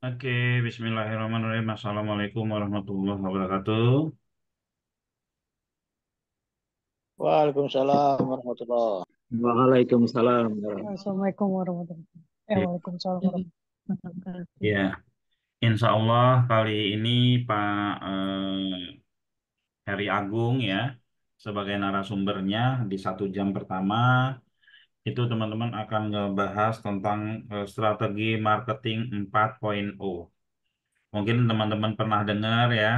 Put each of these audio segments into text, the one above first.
Oke, bismillahirrahmanirrahim. Assalamualaikum warahmatullahi wabarakatuh. Waalaikumsalam warahmatullahi Waalaikumsalam Assalamualaikum warahmatullahi iya. wabarakatuh. Eh, waalaikumsalam warahmatullahi wabarakatuh. Ya. Insya Allah kali ini Pak eh, Heri Agung ya sebagai narasumbernya di satu jam pertama itu teman-teman akan ngebahas tentang eh, strategi marketing 4.0. Mungkin teman-teman pernah dengar ya,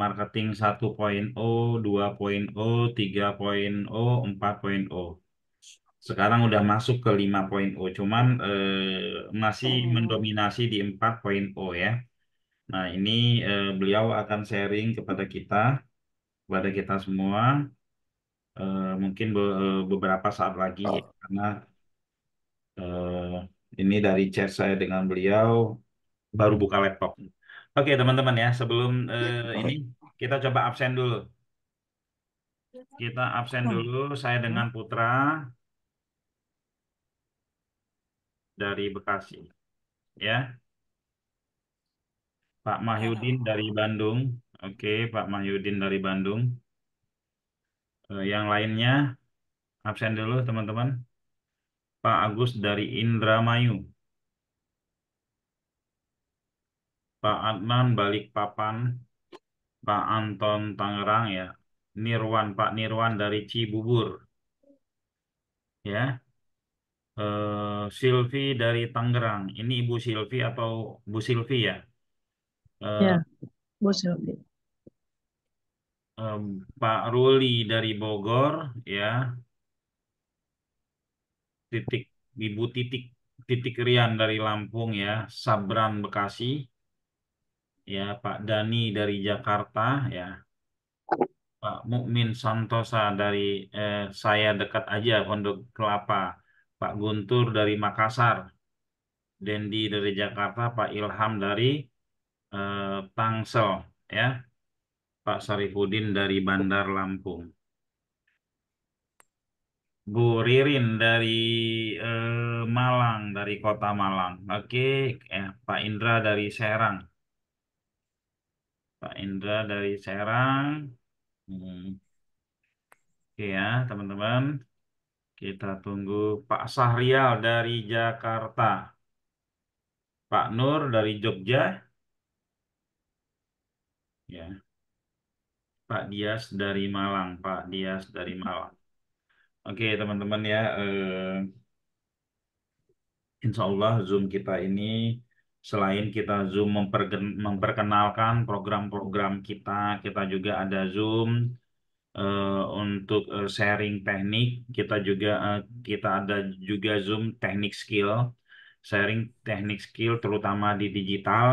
marketing 1.0, 2.0, 3.0, 4.0. Sekarang udah masuk ke 5.0, cuman eh, masih hmm. mendominasi di 4.0 ya. Nah, ini eh, beliau akan sharing kepada kita, kepada kita semua Eh, mungkin be eh, beberapa saat lagi oh. karena uh, ini dari chat saya dengan beliau baru buka laptop. Oke okay, teman-teman ya sebelum uh, ini kita coba absen dulu. Kita absen iya. dulu saya iya. dengan Putra dari Bekasi ya. Pak Mahyudin dari Bandung. Oke, okay, Pak Mahyudin dari Bandung. Eh, yang lainnya absen dulu teman-teman Pak Agus dari Indramayu Pak Adnan Balikpapan Pak Anton Tangerang ya Nirwan Pak Nirwan dari Cibubur ya Uh, Silvi dari Tangerang ini Ibu Silvi atau Bu Silvi ya Uh, ya eh, Bu Silvi Pak Ruli dari Bogor ya titik Ibu titik titik Rian dari Lampung ya Sabran Bekasi ya Pak Dani dari Jakarta ya Pak Mukmin Santosa dari eh, saya dekat aja Pondok Kelapa Pak Guntur dari Makassar Dendi dari Jakarta Pak Ilham dari eh, Tangsel ya Pak Sarifudin dari Bandar Lampung. Bu Ririn dari eh, Malang, dari Kota Malang. Oke, eh, Pak Indra dari Serang. Pak Indra dari Serang. Hmm. Oke ya, teman-teman. Kita tunggu Pak Sahrial dari Jakarta. Pak Nur dari Jogja. Ya. Pak Dias dari Malang, Pak Dias dari Malang. Oke, teman-teman ya, eh, insya Allah Zoom kita ini selain kita Zoom memperkenalkan program-program kita, kita juga ada Zoom uh, untuk uh, sharing teknik. Kita juga uh, kita ada juga Zoom teknik skill, sharing teknik skill terutama di digital.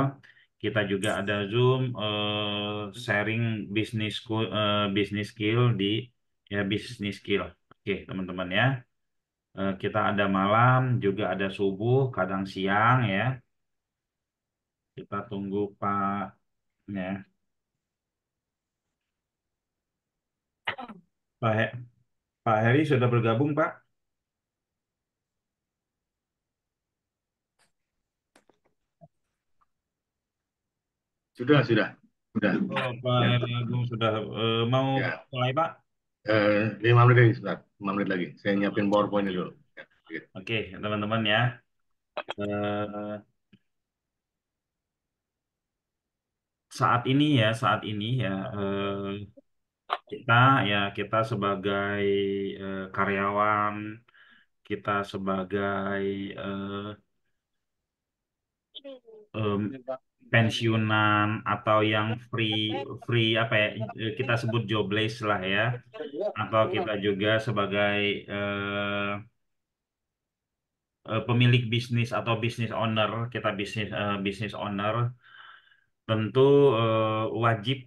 Kita juga ada Zoom uh, sharing bisnis uh, eh, bisnis skill di ya bisnis skill. Oke, teman-teman ya. Uh, kita ada malam, juga ada subuh, kadang siang ya. Kita tunggu Pak ya. Pak He Pak Heri sudah bergabung, Pak? Sudah, sudah, sudah. Oh, Pak ya. Agung sudah uh, mau ya. mulai Pak? Uh, lima menit lagi, sebentar. Lima menit lagi. Saya nyiapin PowerPoint dulu. Ya, gitu. Oke, teman-teman ya. Uh, saat ini ya, saat ini ya. Uh, kita ya kita sebagai uh, karyawan kita sebagai uh, um, pensiunan atau yang free free apa ya kita sebut jobless lah ya atau kita juga sebagai uh, pemilik bisnis atau bisnis owner kita bisnis uh, eh, bisnis owner tentu uh, wajib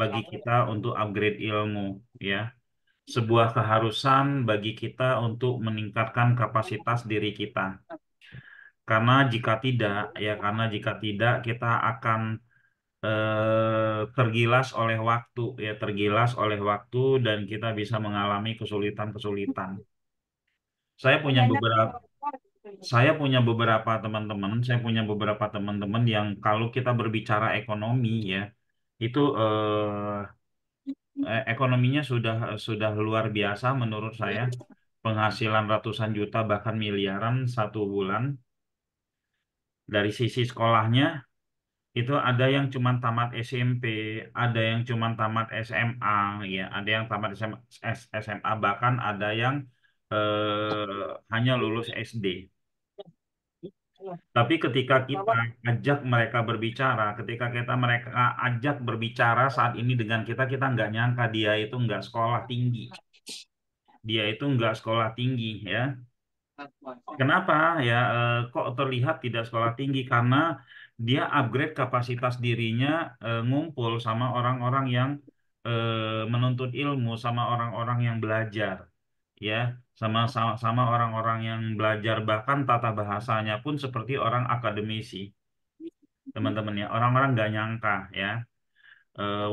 bagi kita untuk upgrade ilmu ya sebuah keharusan bagi kita untuk meningkatkan kapasitas diri kita karena jika tidak, ya karena jika tidak kita akan eh, tergilas oleh waktu, ya tergilas oleh waktu dan kita bisa mengalami kesulitan-kesulitan. Saya punya beberapa gitu ya. saya punya beberapa teman-teman, saya punya beberapa teman-teman yang kalau kita berbicara ekonomi ya, itu mm-hmm. eh, ekonominya sudah sudah luar biasa menurut saya iya. penghasilan ratusan juta bahkan miliaran satu bulan dari sisi sekolahnya itu ada yang cuma tamat SMP, ada yang cuma tamat SMA, ya, ada yang tamat SMA, bahkan ada yang eh, hanya lulus SD. Tapi ketika kita ajak mereka berbicara, ketika kita mereka ajak berbicara saat ini dengan kita, kita nggak nyangka dia itu nggak sekolah tinggi, dia itu nggak sekolah tinggi, ya Kenapa ya eh, kok terlihat tidak sekolah tinggi? Karena dia upgrade kapasitas dirinya eh, ngumpul sama orang-orang yang eh, menuntut ilmu, sama orang-orang yang belajar, ya, sama sama orang-orang yang belajar bahkan tata bahasanya pun seperti orang akademisi, teman-teman ya. Orang-orang nggak nyangka ya,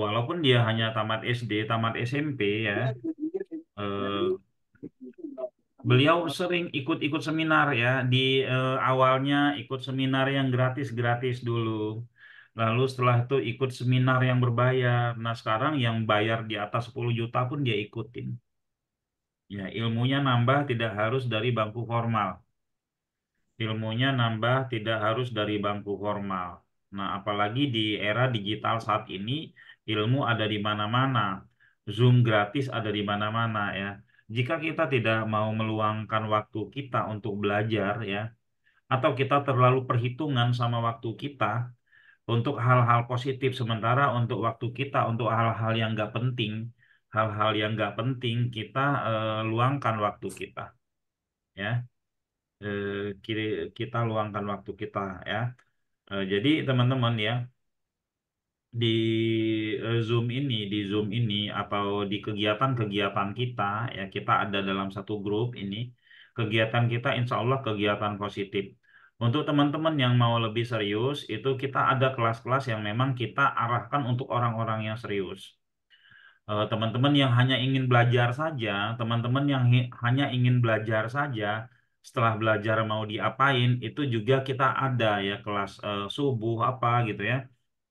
walaupun dia hanya tamat SD, tamat SMP ya, iya, iya, iya. Beliau sering ikut-ikut seminar ya di eh, awalnya ikut seminar yang gratis-gratis dulu. Lalu setelah itu ikut seminar yang berbayar. Nah, sekarang yang bayar di atas 10 juta pun dia ikutin. Ya, ilmunya nambah tidak harus dari bangku formal. Ilmunya nambah tidak harus dari bangku formal. Nah, apalagi di era digital saat ini ilmu ada di mana-mana. Zoom gratis ada di mana-mana ya jika kita tidak mau meluangkan waktu kita untuk belajar ya, atau kita terlalu perhitungan sama waktu kita untuk hal-hal positif, sementara untuk waktu kita untuk hal-hal yang nggak penting, hal-hal yang nggak penting kita eh, luangkan waktu kita, ya eh, kita luangkan waktu kita ya. Eh, jadi teman-teman ya di eh, Zoom ini, di Zoom ini atau di kegiatan-kegiatan kita ya kita ada dalam satu grup ini kegiatan kita insya Allah kegiatan positif. Untuk teman-teman yang mau lebih serius itu kita ada kelas-kelas yang memang kita arahkan untuk orang-orang yang serius. Eh, teman-teman yang hanya ingin belajar saja, teman-teman yang hanya ingin belajar saja, setelah belajar mau diapain itu juga kita ada ya kelas uh, subuh apa gitu ya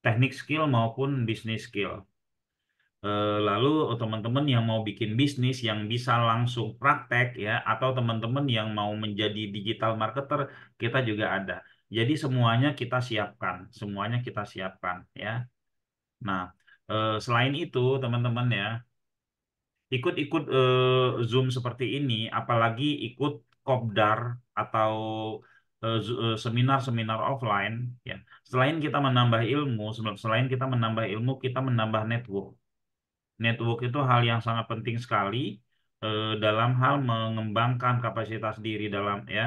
teknik skill maupun bisnis skill. Eh, lalu oh, teman-teman yang mau bikin bisnis yang bisa langsung praktek ya, atau teman-teman yang mau menjadi digital marketer, kita juga ada. Jadi semuanya kita siapkan, semuanya kita siapkan ya. Nah, eh, selain itu teman-teman ya, ikut-ikut eh, Zoom seperti ini, apalagi ikut Kopdar atau Eh, eh, seminar-seminar offline ya selain kita menambah ilmu selain kita menambah ilmu kita menambah network network itu hal yang sangat penting sekali eh, dalam hal mengembangkan kapasitas diri dalam ya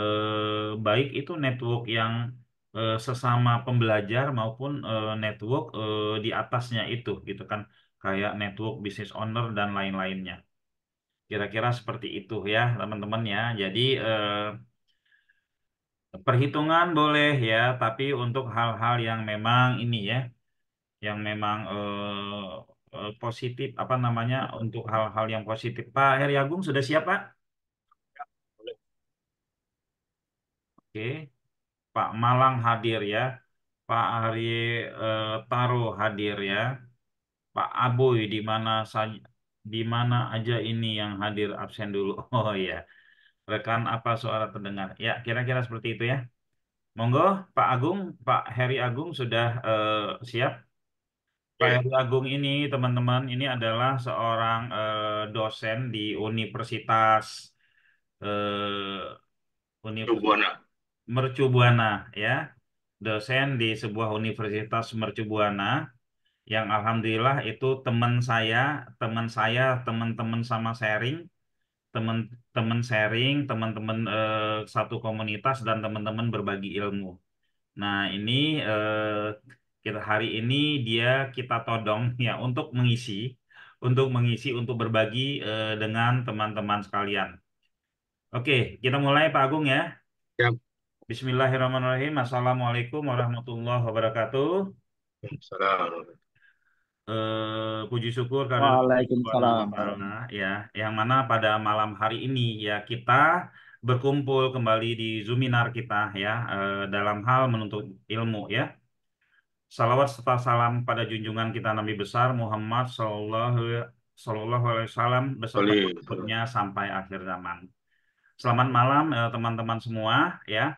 eh, baik itu network yang eh, sesama pembelajar maupun eh, network eh, di atasnya itu gitu kan kayak network business owner dan lain-lainnya kira-kira seperti itu ya teman-teman ya jadi eh, Perhitungan boleh ya, tapi untuk hal-hal yang memang ini ya, yang memang eh, eh, positif, apa namanya, untuk hal-hal yang positif. Pak Heri Agung sudah siap, Pak? Ya, Oke, Pak Malang hadir ya, Pak Hari eh, Taro hadir ya, Pak Aboy di mana saja, di mana aja ini yang hadir absen dulu. Oh iya rekan apa suara terdengar? Ya, kira-kira seperti itu ya. Monggo, Pak Agung, Pak Heri Agung sudah uh, siap? Pak iya. Heri Agung ini, teman-teman, ini adalah seorang uh, dosen di Universitas uh, Universitas Mercubuana, ya, dosen di sebuah universitas Mercubuana yang alhamdulillah itu teman saya, teman saya, teman-teman sama sharing teman-teman sharing, teman-teman eh, satu komunitas dan teman-teman berbagi ilmu. Nah, ini eh, kita hari ini dia kita todong ya untuk mengisi untuk mengisi untuk berbagi eh, dengan teman-teman sekalian. Oke, kita mulai Pak Agung ya. Ya. Bismillahirrahmanirrahim. Assalamualaikum warahmatullahi wabarakatuh. Assalamualaikum. Eh, puji syukur karena Waalaikumsalam. Karena ya, yang mana pada malam hari ini ya kita berkumpul kembali di Zuminar kita ya eh, dalam hal menuntut ilmu ya. Salawat serta salam pada junjungan kita Nabi besar Muhammad Sallallahu Shallallahu Alaihi Wasallam beserta sampai akhir zaman. Selamat malam eh, teman-teman eh, semua ya.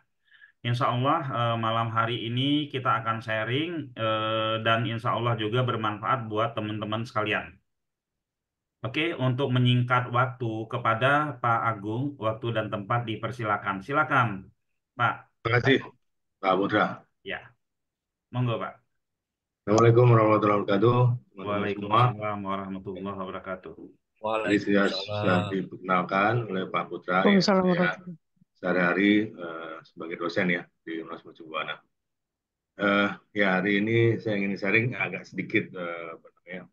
Insya Allah eh, malam hari ini kita akan sharing eh, dan insya Allah juga bermanfaat buat teman-teman sekalian. Oke, untuk menyingkat waktu kepada Pak Agung, waktu dan tempat dipersilakan. Silakan, Pak. Terima kasih, Pak Putra. Ya, monggo Pak. Assalamualaikum warahmatullahi wabarakatuh. Waalaikumsalam warahmatullahi wabarakatuh. Waalaikumsalam. Sudah diperkenalkan oleh Pak Putra. Ya. Waalaikumsalam. warahmatullahi wabarakatuh sehari-hari uh, sebagai dosen ya di Universitas Mercubuana. Uh, eh, ya hari ini saya ingin sharing agak sedikit uh, ya,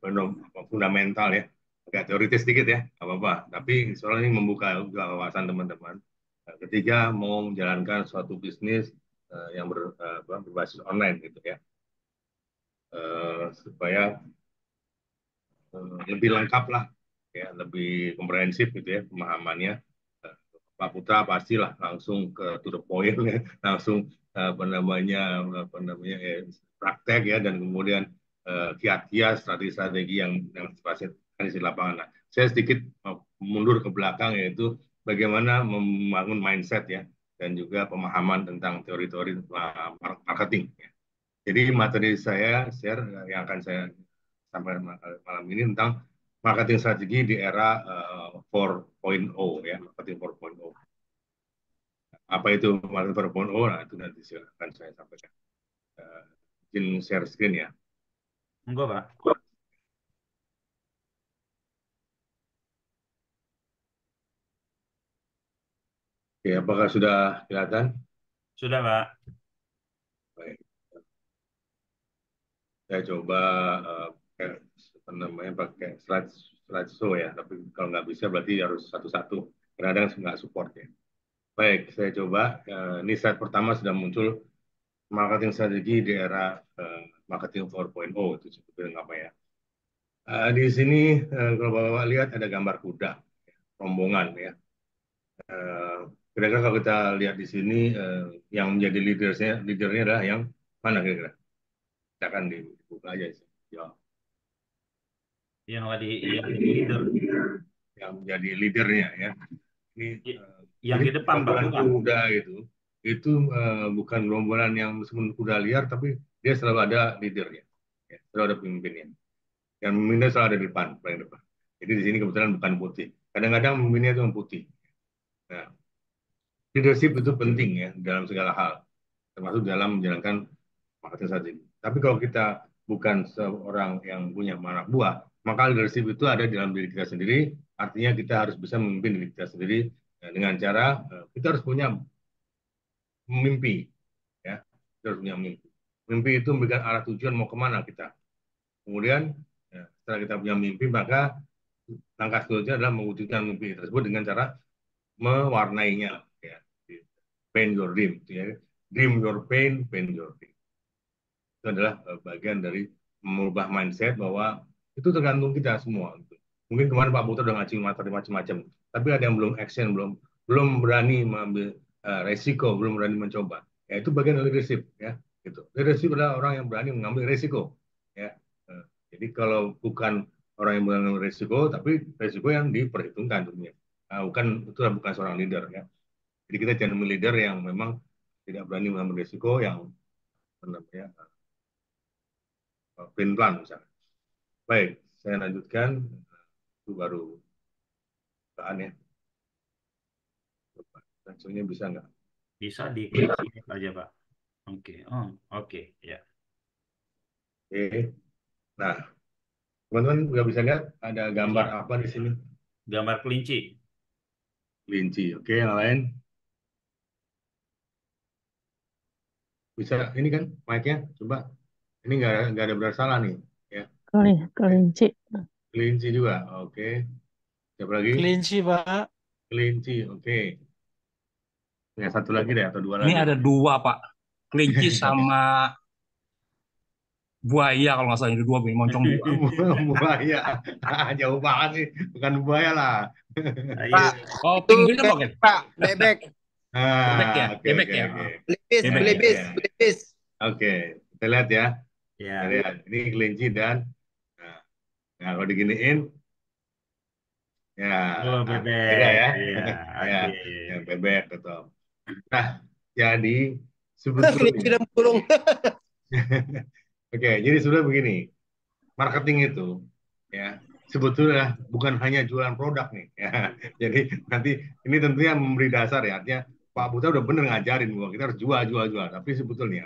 fundamental ya, agak teoritis sedikit ya, apa-apa. Tapi soalnya ini membuka wawasan teman-teman. Uh, ketiga mau menjalankan suatu bisnis uh, yang ber, uh, berbasis online gitu ya, uh, supaya uh, lebih lengkap lah, ya lebih komprehensif gitu ya pemahamannya Pak Putra pastilah langsung ke to the point ya, langsung eh, apa namanya apa namanya ya, praktek ya dan kemudian eh, kiat-kiat strategi-strategi yang yang pasti di lapangan. Nah, saya sedikit mundur ke belakang yaitu bagaimana membangun mindset ya dan juga pemahaman tentang teori-teori eh, marketing. Ya. Jadi materi saya share yang akan saya sampaikan malam ini tentang marketing strategi di era uh, eh, 4.0 ya, marketing 4.0. Apa itu marketing 4.0? Nah, itu nanti silakan saya sampaikan. Uh, izin share screen ya. Enggak, Pak. Oke, apakah sudah kelihatan? Sudah, Pak. Baik. Saya coba uh, namanya pakai slide slide show ya tapi kalau nggak bisa berarti harus satu-satu karena ada yang nggak support ya baik saya coba eh, ini slide pertama sudah muncul marketing strategi di era eh, marketing 4.0 itu sebetulnya apa ya eh, di sini kalau bapak lihat ada gambar kuda rombongan ya kira-kira kalau kita lihat di sini yang menjadi leadersnya leadernya adalah yang mana kira-kira kita akan dibuka aja ya yang lagi yang jadi leader yang jadi leadernya ya ini ya, eh, yang di depan bukan kuda gitu, itu itu uh, eh, bukan rombongan yang meskipun kuda liar tapi dia selalu ada leadernya ya, selalu ada pemimpinnya yang pemimpinnya selalu ada di depan paling depan jadi di sini kebetulan bukan putih kadang-kadang pemimpinnya itu putih nah leadership itu penting ya dalam segala hal termasuk dalam menjalankan marketing saat ini tapi kalau kita bukan seorang yang punya anak buah maka leadership itu ada di dalam diri kita sendiri, artinya kita harus bisa memimpin diri kita sendiri eh, dengan cara eh, kita harus punya mimpi. ya Kita harus punya mimpi. Mimpi itu memberikan arah tujuan mau kemana kita. Kemudian ya, setelah kita punya mimpi, maka langkah selanjutnya adalah mewujudkan mimpi tersebut dengan cara mewarnainya ya paint your dream gitu ya dream your pain paint your dream itu adalah eh, bagian dari merubah mindset bahwa itu tergantung kita semua. Gitu. Mungkin kemarin Pak Putra udah ngaji materi macam-macam, tapi ada yang belum action, belum belum berani mengambil uh, resiko, belum berani mencoba. Ya, itu bagian leadership ya. itu Leadership adalah orang yang berani mengambil resiko. Ya. Uh, jadi kalau bukan orang yang mengambil resiko, tapi resiko yang diperhitungkan tentunya. Uh, bukan itu bukan seorang leader ya. Jadi kita jangan memilih leader yang memang tidak berani mengambil resiko yang benar ya, eh, plan plan misalnya. Baik, saya lanjutkan. Itu baru Kaan ya. Langsungnya bisa nggak? Bisa di aja Pak. Oke, oh, oke, okay. ya. Oke, nah teman-teman nggak bisa lihat ada gambar apa di sini? Gambar kelinci. Kelinci, oke yang lain. Bisa ini kan mic-nya, coba. Ini nggak ada, nggak nih. Keli, kelinci. Kelinci juga, oke. Siapa lagi? Kelinci, Pak. Kelinci, oke. Ya, satu lagi deh atau dua Ini ada dua, Pak. Kelinci sama buaya kalau nggak salah ini dua moncong dua buaya ah, jauh banget sih bukan buaya lah iya. pak oh penguin Pak, pak bebek ah, bebek ya okay, bebek okay, ya okay. Belibis, bebek, ya. ya. oke kita lihat ya, ya. lihat. ini kelinci dan Nah, kalau diginiin ya oh, ah, bebek. beda ya. Iya, ya, okay. Ah, iya, iya, ya iya. bebek tetap. Gitu. Nah, jadi sebetulnya burung. Oke, jadi sudah begini. Marketing itu ya sebetulnya bukan hanya jualan produk nih. Ya. Jadi nanti ini tentunya memberi dasar ya. Artinya Pak Buta udah bener ngajarin bahwa kita harus jual, jual, jual. Tapi sebetulnya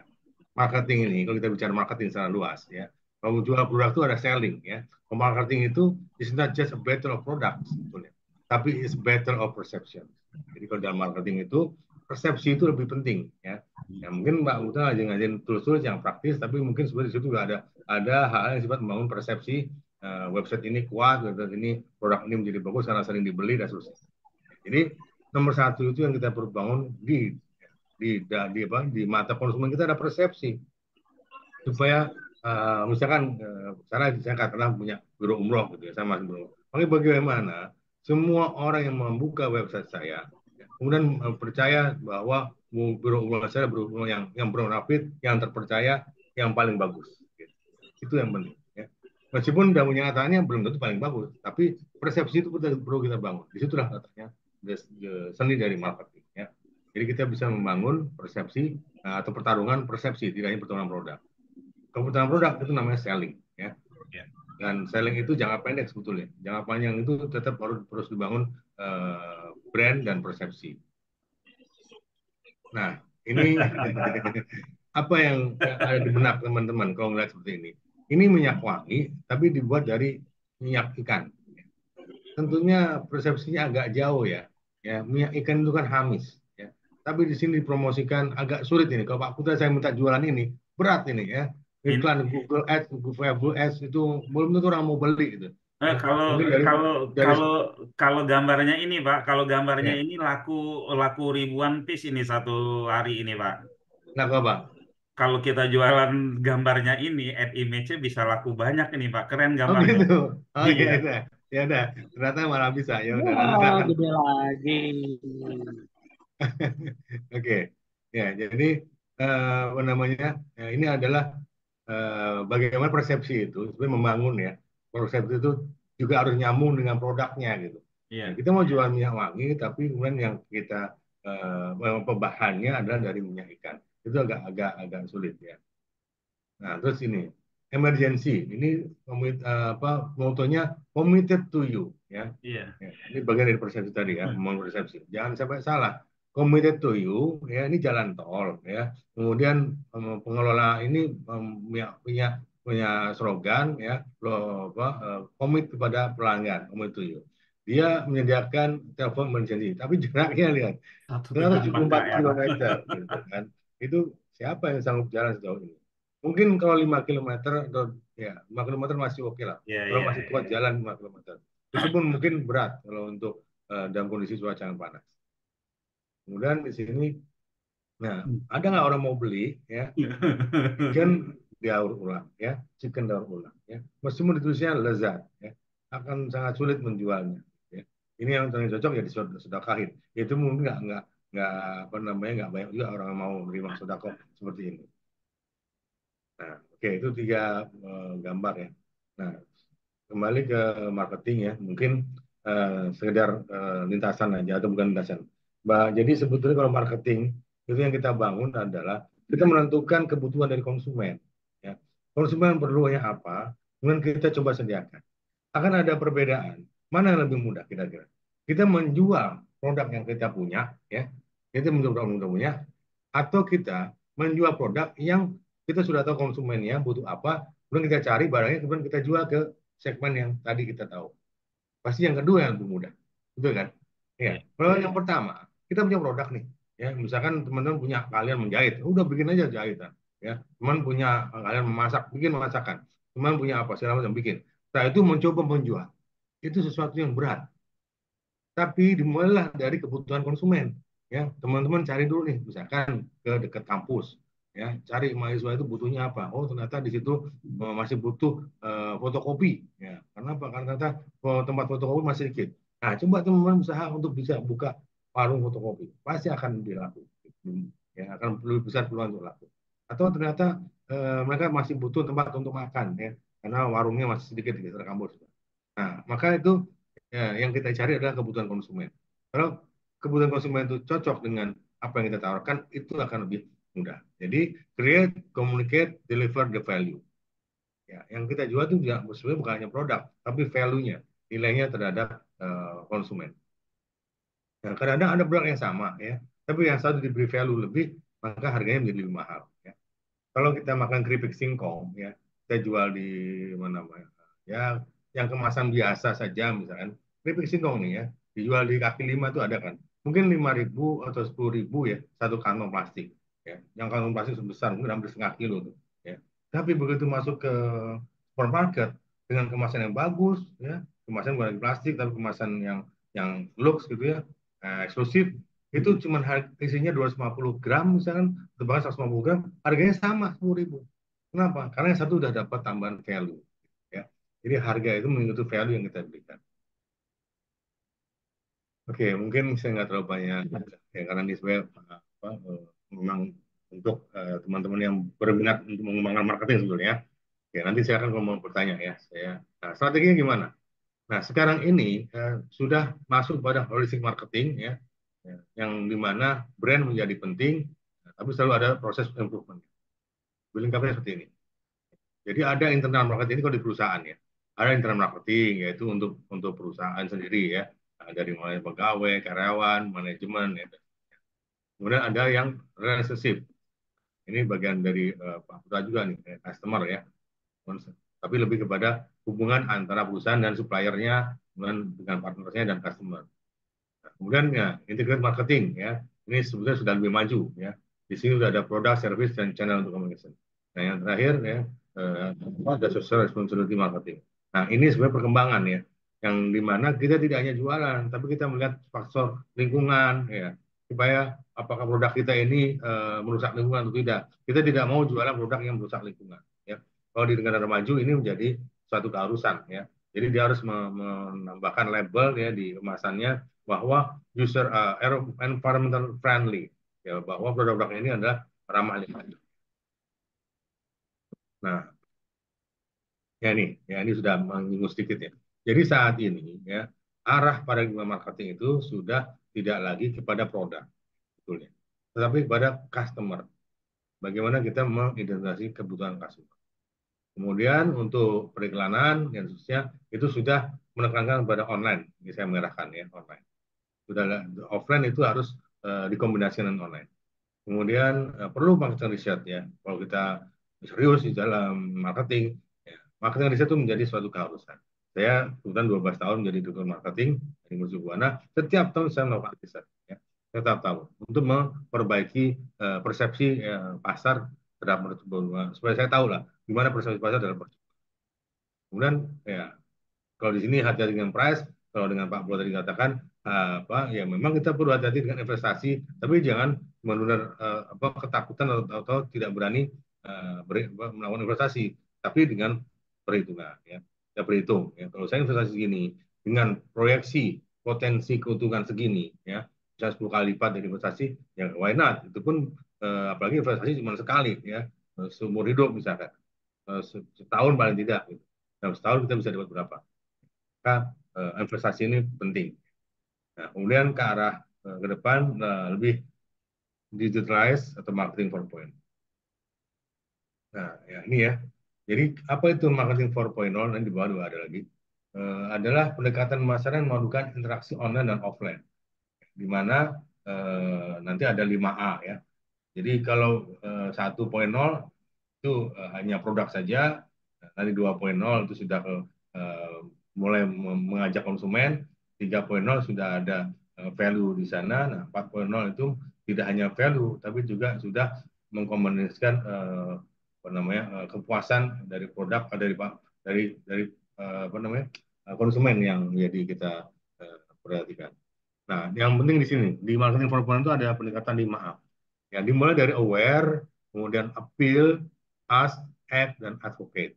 marketing ini, kalau kita bicara marketing secara luas ya, kalau jual produk itu ada selling ya. Marketing itu is not just a battle of products sebetulnya, tapi is battle of perception. Jadi kalau dalam marketing itu persepsi itu lebih penting ya. ya mungkin Mbak Uta aja ngajin tools-tools yang praktis, tapi mungkin sebenarnya itu juga ada ada hal yang sifat membangun persepsi uh, website ini kuat, website ini produk ini menjadi bagus karena sering dibeli dan seterusnya. Jadi nomor satu itu yang kita perlu bangun di di di, di, apa, di mata konsumen kita ada persepsi supaya uh, eh, misalkan uh, eh, saya, saya katakan punya biro umroh gitu ya, sama biro. Oke bagaimana semua orang yang membuka website saya ya, kemudian eh, percaya bahwa biro umroh saya biro umroh yang yang berunafit, yang terpercaya, yang paling bagus. Gitu. Itu yang penting. Ya. Meskipun dalam nyataannya belum tentu paling bagus, tapi persepsi itu perlu kita bangun. Di Disitulah katanya seni dari marketing. Ya. Jadi kita bisa membangun persepsi atau pertarungan persepsi, tidak hanya pertarungan produk kebutuhan produk itu namanya selling ya. Iya. Dan selling itu jangka pendek sebetulnya. Jangka panjang itu tetap harus terus dibangun eh, brand dan persepsi. Nah, ini apa yang ada di benak teman-teman kalau melihat seperti ini? Ini minyak wangi tapi dibuat dari minyak ikan. Tentunya persepsinya agak jauh ya. Ya, minyak ikan itu kan hamis ya. Tapi di sini dipromosikan agak sulit ini. Kalau Pak Putra saya minta jualan ini, berat ini ya iklan Google Ads, Google Facebook Ads itu belum tentu orang mau beli gitu. Eh, nah, kalau dari, kalau dari, kalau kalau gambarnya ini pak, kalau gambarnya ya. ini laku laku ribuan piece ini satu hari ini pak. Nah apa? Kalau kita jualan gambarnya ini, ad image-nya bisa laku banyak ini pak. Keren gambarnya. Oh gitu. Oh iya. gitu. Ya udah, ternyata malah bisa. Ya udah. Oh, gede Oke. okay. Ya, jadi eh, apa namanya? Ya, ini adalah Eh, bagaimana persepsi itu sebenarnya membangun ya persepsi itu juga harus nyambung dengan produknya gitu. Iya. Nah, kita mau jual minyak wangi tapi kemudian yang kita uh, pembahannya adalah dari minyak ikan itu agak agak agak sulit ya. Nah terus ini emergency ini komit, uh, apa motonya committed to you ya. Iya. ya. Ini bagian dari persepsi tadi ya, hmm. persepsi. Jangan sampai salah komite you ya ini jalan tol ya kemudian pengelola ini um, punya punya punya slogan ya lo apa komit eh, kepada pelanggan komite you dia menyediakan telepon emergency tapi jaraknya lihat 174 km ya. kilometer gitu kan itu siapa yang sanggup jalan sejauh ini mungkin kalau lima kilometer atau ya lima kilometer masih oke okay lah yeah, kalau yeah, masih ya, kuat yeah. jalan lima kilometer itu pun mungkin berat kalau untuk uh, dalam kondisi cuaca yang panas Kemudian di sini, nah hmm. ada nggak orang mau beli ya? Chicken daur ulang ya, chicken daur ulang ya. Meskipun ditulisnya lezat ya, akan sangat sulit menjualnya. Ya. Ini yang paling cocok ya di sudah kahit, Itu mungkin nggak nggak nggak apa namanya nggak banyak juga orang yang mau menerima sedekah seperti ini. Nah, oke okay, itu tiga uh, gambar ya. Nah, kembali ke marketing ya, mungkin uh, sekedar uh, lintasan aja atau bukan lintasan Mbak. Jadi sebetulnya kalau marketing itu yang kita bangun adalah kita menentukan kebutuhan dari konsumen. Ya. Konsumen yang apa, kemudian kita coba sediakan. Akan ada perbedaan. Mana yang lebih mudah kira-kira? Kita menjual produk yang kita punya, ya, kita menjual produk yang kita punya, atau kita menjual produk yang kita sudah tahu konsumennya butuh apa, kemudian kita cari barangnya, kemudian kita jual ke segmen yang tadi kita tahu. Pasti yang kedua yang lebih mudah, betul kan? Ya. Kalau yang pertama, kita punya produk nih ya misalkan teman-teman punya kalian menjahit udah bikin aja jahitan ya teman punya kalian memasak bikin masakan teman punya apa segala macam bikin setelah itu mencoba menjual itu sesuatu yang berat tapi dimulailah dari kebutuhan konsumen ya teman-teman cari dulu nih misalkan ke dekat kampus ya cari mahasiswa itu butuhnya apa oh ternyata di situ e, masih butuh uh, fotokopi ya kenapa karena ternyata e, tempat fotokopi masih sedikit nah coba teman-teman usaha untuk bisa buka warung fotokopi pasti akan dilakukan ya akan lebih besar peluang untuk laku atau ternyata e, mereka masih butuh tempat untuk makan ya karena warungnya masih sedikit di sekitar kampus nah maka itu ya, yang kita cari adalah kebutuhan konsumen kalau kebutuhan konsumen itu cocok dengan apa yang kita tawarkan itu akan lebih mudah jadi create communicate deliver the value ya yang kita jual itu juga sebenarnya bukan hanya produk tapi value-nya nilainya terhadap uh, konsumen Ya, kadang-kadang ada produk yang sama ya, tapi yang satu diberi value lebih, maka harganya menjadi lebih mahal. Ya. Kalau kita makan keripik singkong ya, kita jual di mana mana ya, yang kemasan biasa saja misalkan keripik singkong nih ya, dijual di kaki lima itu ada kan, mungkin lima ribu atau sepuluh ribu ya satu kantong plastik. Ya. Yang kantong plastik sebesar mungkin hampir setengah kilo tuh. Ya. Tapi begitu masuk ke supermarket dengan kemasan yang bagus ya, kemasan bukan lagi plastik tapi kemasan yang yang lux gitu ya Nah, eksklusif itu cuma isinya 250 gram misalkan, tebakan 150 gram, harganya sama 10 ribu. Kenapa? Karena yang satu sudah dapat tambahan value. Ya. Jadi harga itu mengikuti value yang kita berikan. Oke, mungkin saya nggak terlalu banyak iya. ya karena ini sebenarnya apa, memang untuk eh, teman-teman uh, yang berminat untuk mengembangkan marketing sebetulnya. Ya. Oke, nanti saya akan mau bertanya ya. Saya nah, strateginya gimana? Nah, sekarang ini eh, sudah masuk pada holistic marketing ya. ya, yang dimana brand menjadi penting, tapi selalu ada proses improvement. Billing campaign seperti ini. Jadi ada internal marketing ini kalau di perusahaan ya. Ada internal marketing yaitu untuk untuk perusahaan sendiri ya. Nah, dari mulai pegawai, karyawan, manajemen ya. Kemudian ada yang relationship. Ini bagian dari uh, Pak Putra juga nih, customer ya. Tapi lebih kepada hubungan antara perusahaan dan suppliernya, dengan dengan partnernya dan customer. Nah, kemudian ya, integrated marketing ya, ini sebetulnya sudah lebih maju ya. Di sini sudah ada produk, service, dan channel untuk communication. Nah yang terakhir ya, eh, ada social responsibility marketing. Nah ini sebenarnya perkembangan ya, yang dimana kita tidak hanya jualan, tapi kita melihat faktor lingkungan ya, supaya apakah produk kita ini eh, merusak lingkungan atau tidak. Kita tidak mau jualan produk yang merusak lingkungan. Ya. Kalau di negara maju ini menjadi suatu keharusan ya. Jadi dia harus menambahkan label ya di kemasannya bahwa user uh, environmental friendly ya bahwa produk produk ini adalah ramah lingkungan. Nah, ya ini, ya ini sudah menyinggung sedikit ya. Jadi saat ini ya arah pada marketing itu sudah tidak lagi kepada produk, betulnya, tetapi kepada customer. Bagaimana kita mengidentifikasi kebutuhan customer. Kemudian untuk periklanan yang khususnya itu sudah menekankan pada online, ini saya mengarahkan ya online. Sudah offline itu harus uh, dikombinasikan dengan online. Kemudian uh, perlu marketing riset ya. Kalau kita serius di dalam marketing, ya, marketing riset itu menjadi suatu keharusan. Saya kebetulan 12 tahun menjadi dokter marketing di Universitas Buana. Setiap tahun saya melakukan riset, ya. setiap tahun untuk memperbaiki uh, persepsi uh, pasar terhadap supaya saya tahu lah gimana persaingan pasar dalam perjuangan. Kemudian ya kalau di sini hati-hati dengan price, kalau dengan Pak Bro tadi katakan apa ya memang kita perlu hati-hati dengan investasi, tapi jangan menular eh, apa ketakutan atau, atau tidak berani uh, melakukan investasi, tapi dengan perhitungan ya. Kita berhitung ya. Kalau saya investasi gini dengan proyeksi potensi keuntungan segini ya, bisa 10 kali lipat dari investasi, yang why not? Itu pun eh, apalagi investasi cuma sekali ya, seumur hidup misalkan Eh, setahun paling tidak gitu. dalam setahun kita bisa dapat berapa maka eh, investasi ini penting nah kemudian ke arah eh, ke depan lebih digitalize atau marketing 4.0 nah ya ini ya jadi apa itu marketing 4.0 dan di bawah dua ada lagi adalah pendekatan masyarakat yang melakukan interaksi online dan offline di mana nanti ada 5A ya jadi kalau poin 1.0 itu eh, hanya produk saja tadi 2.0 itu sudah eh, mulai mengajak konsumen 3.0 sudah ada eh, value di sana nah 4.0 itu tidak hanya value tapi juga sudah mengkomunikasikan apa namanya kepuasan dari produk dari dari dari apa namanya konsumen yang jadi kita perhatikan nah yang penting di sini di marketing 4.0 itu ada peningkatan di maaf ya dimulai dari aware kemudian appeal ask, Ad dan advocate.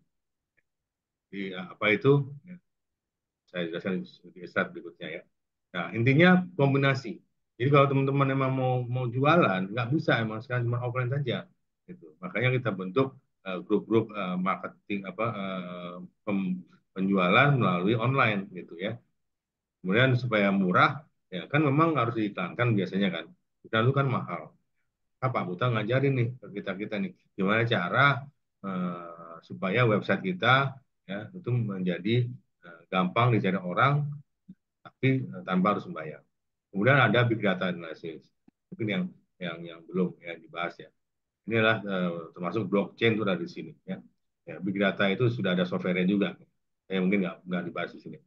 Jadi ya, apa itu? Ya. Saya jelaskan di slide berikutnya ya. Nah, intinya kombinasi. Jadi kalau teman-teman emang mau mau jualan, nggak bisa emang sekarang cuma offline saja. Gitu. Makanya kita bentuk eh, grup-grup uh, uh, marketing apa uh, penjualan melalui online gitu ya. Kemudian supaya murah, ya kan memang harus diiklankan biasanya kan. Iklan itu kan mahal apa ah, Buta ngajarin nih ke kita kita nih gimana cara uh, supaya website kita ya itu menjadi uh, gampang dicari orang tapi uh, tanpa harus membayar. Kemudian ada big data analysis mungkin yang yang yang belum ya dibahas ya. Inilah uh, termasuk blockchain sudah di sini ya. ya. Big data itu sudah ada software juga. Saya mungkin nggak nggak dibahas di sini.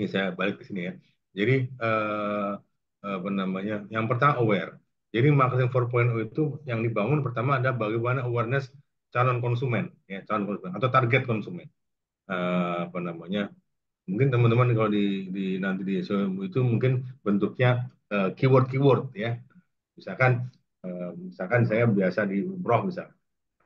Ini saya balik ke sini ya. Jadi uh, apa namanya? Yang pertama aware. Jadi marketing 4.0 itu yang dibangun pertama ada bagaimana awareness calon konsumen, ya calon konsumen atau target konsumen. Uh, apa namanya? Mungkin teman-teman kalau di, di nanti di SOM itu mungkin bentuknya eh, keyword keyword-keyword ya. Misalkan uh, misalkan saya biasa di umroh misal.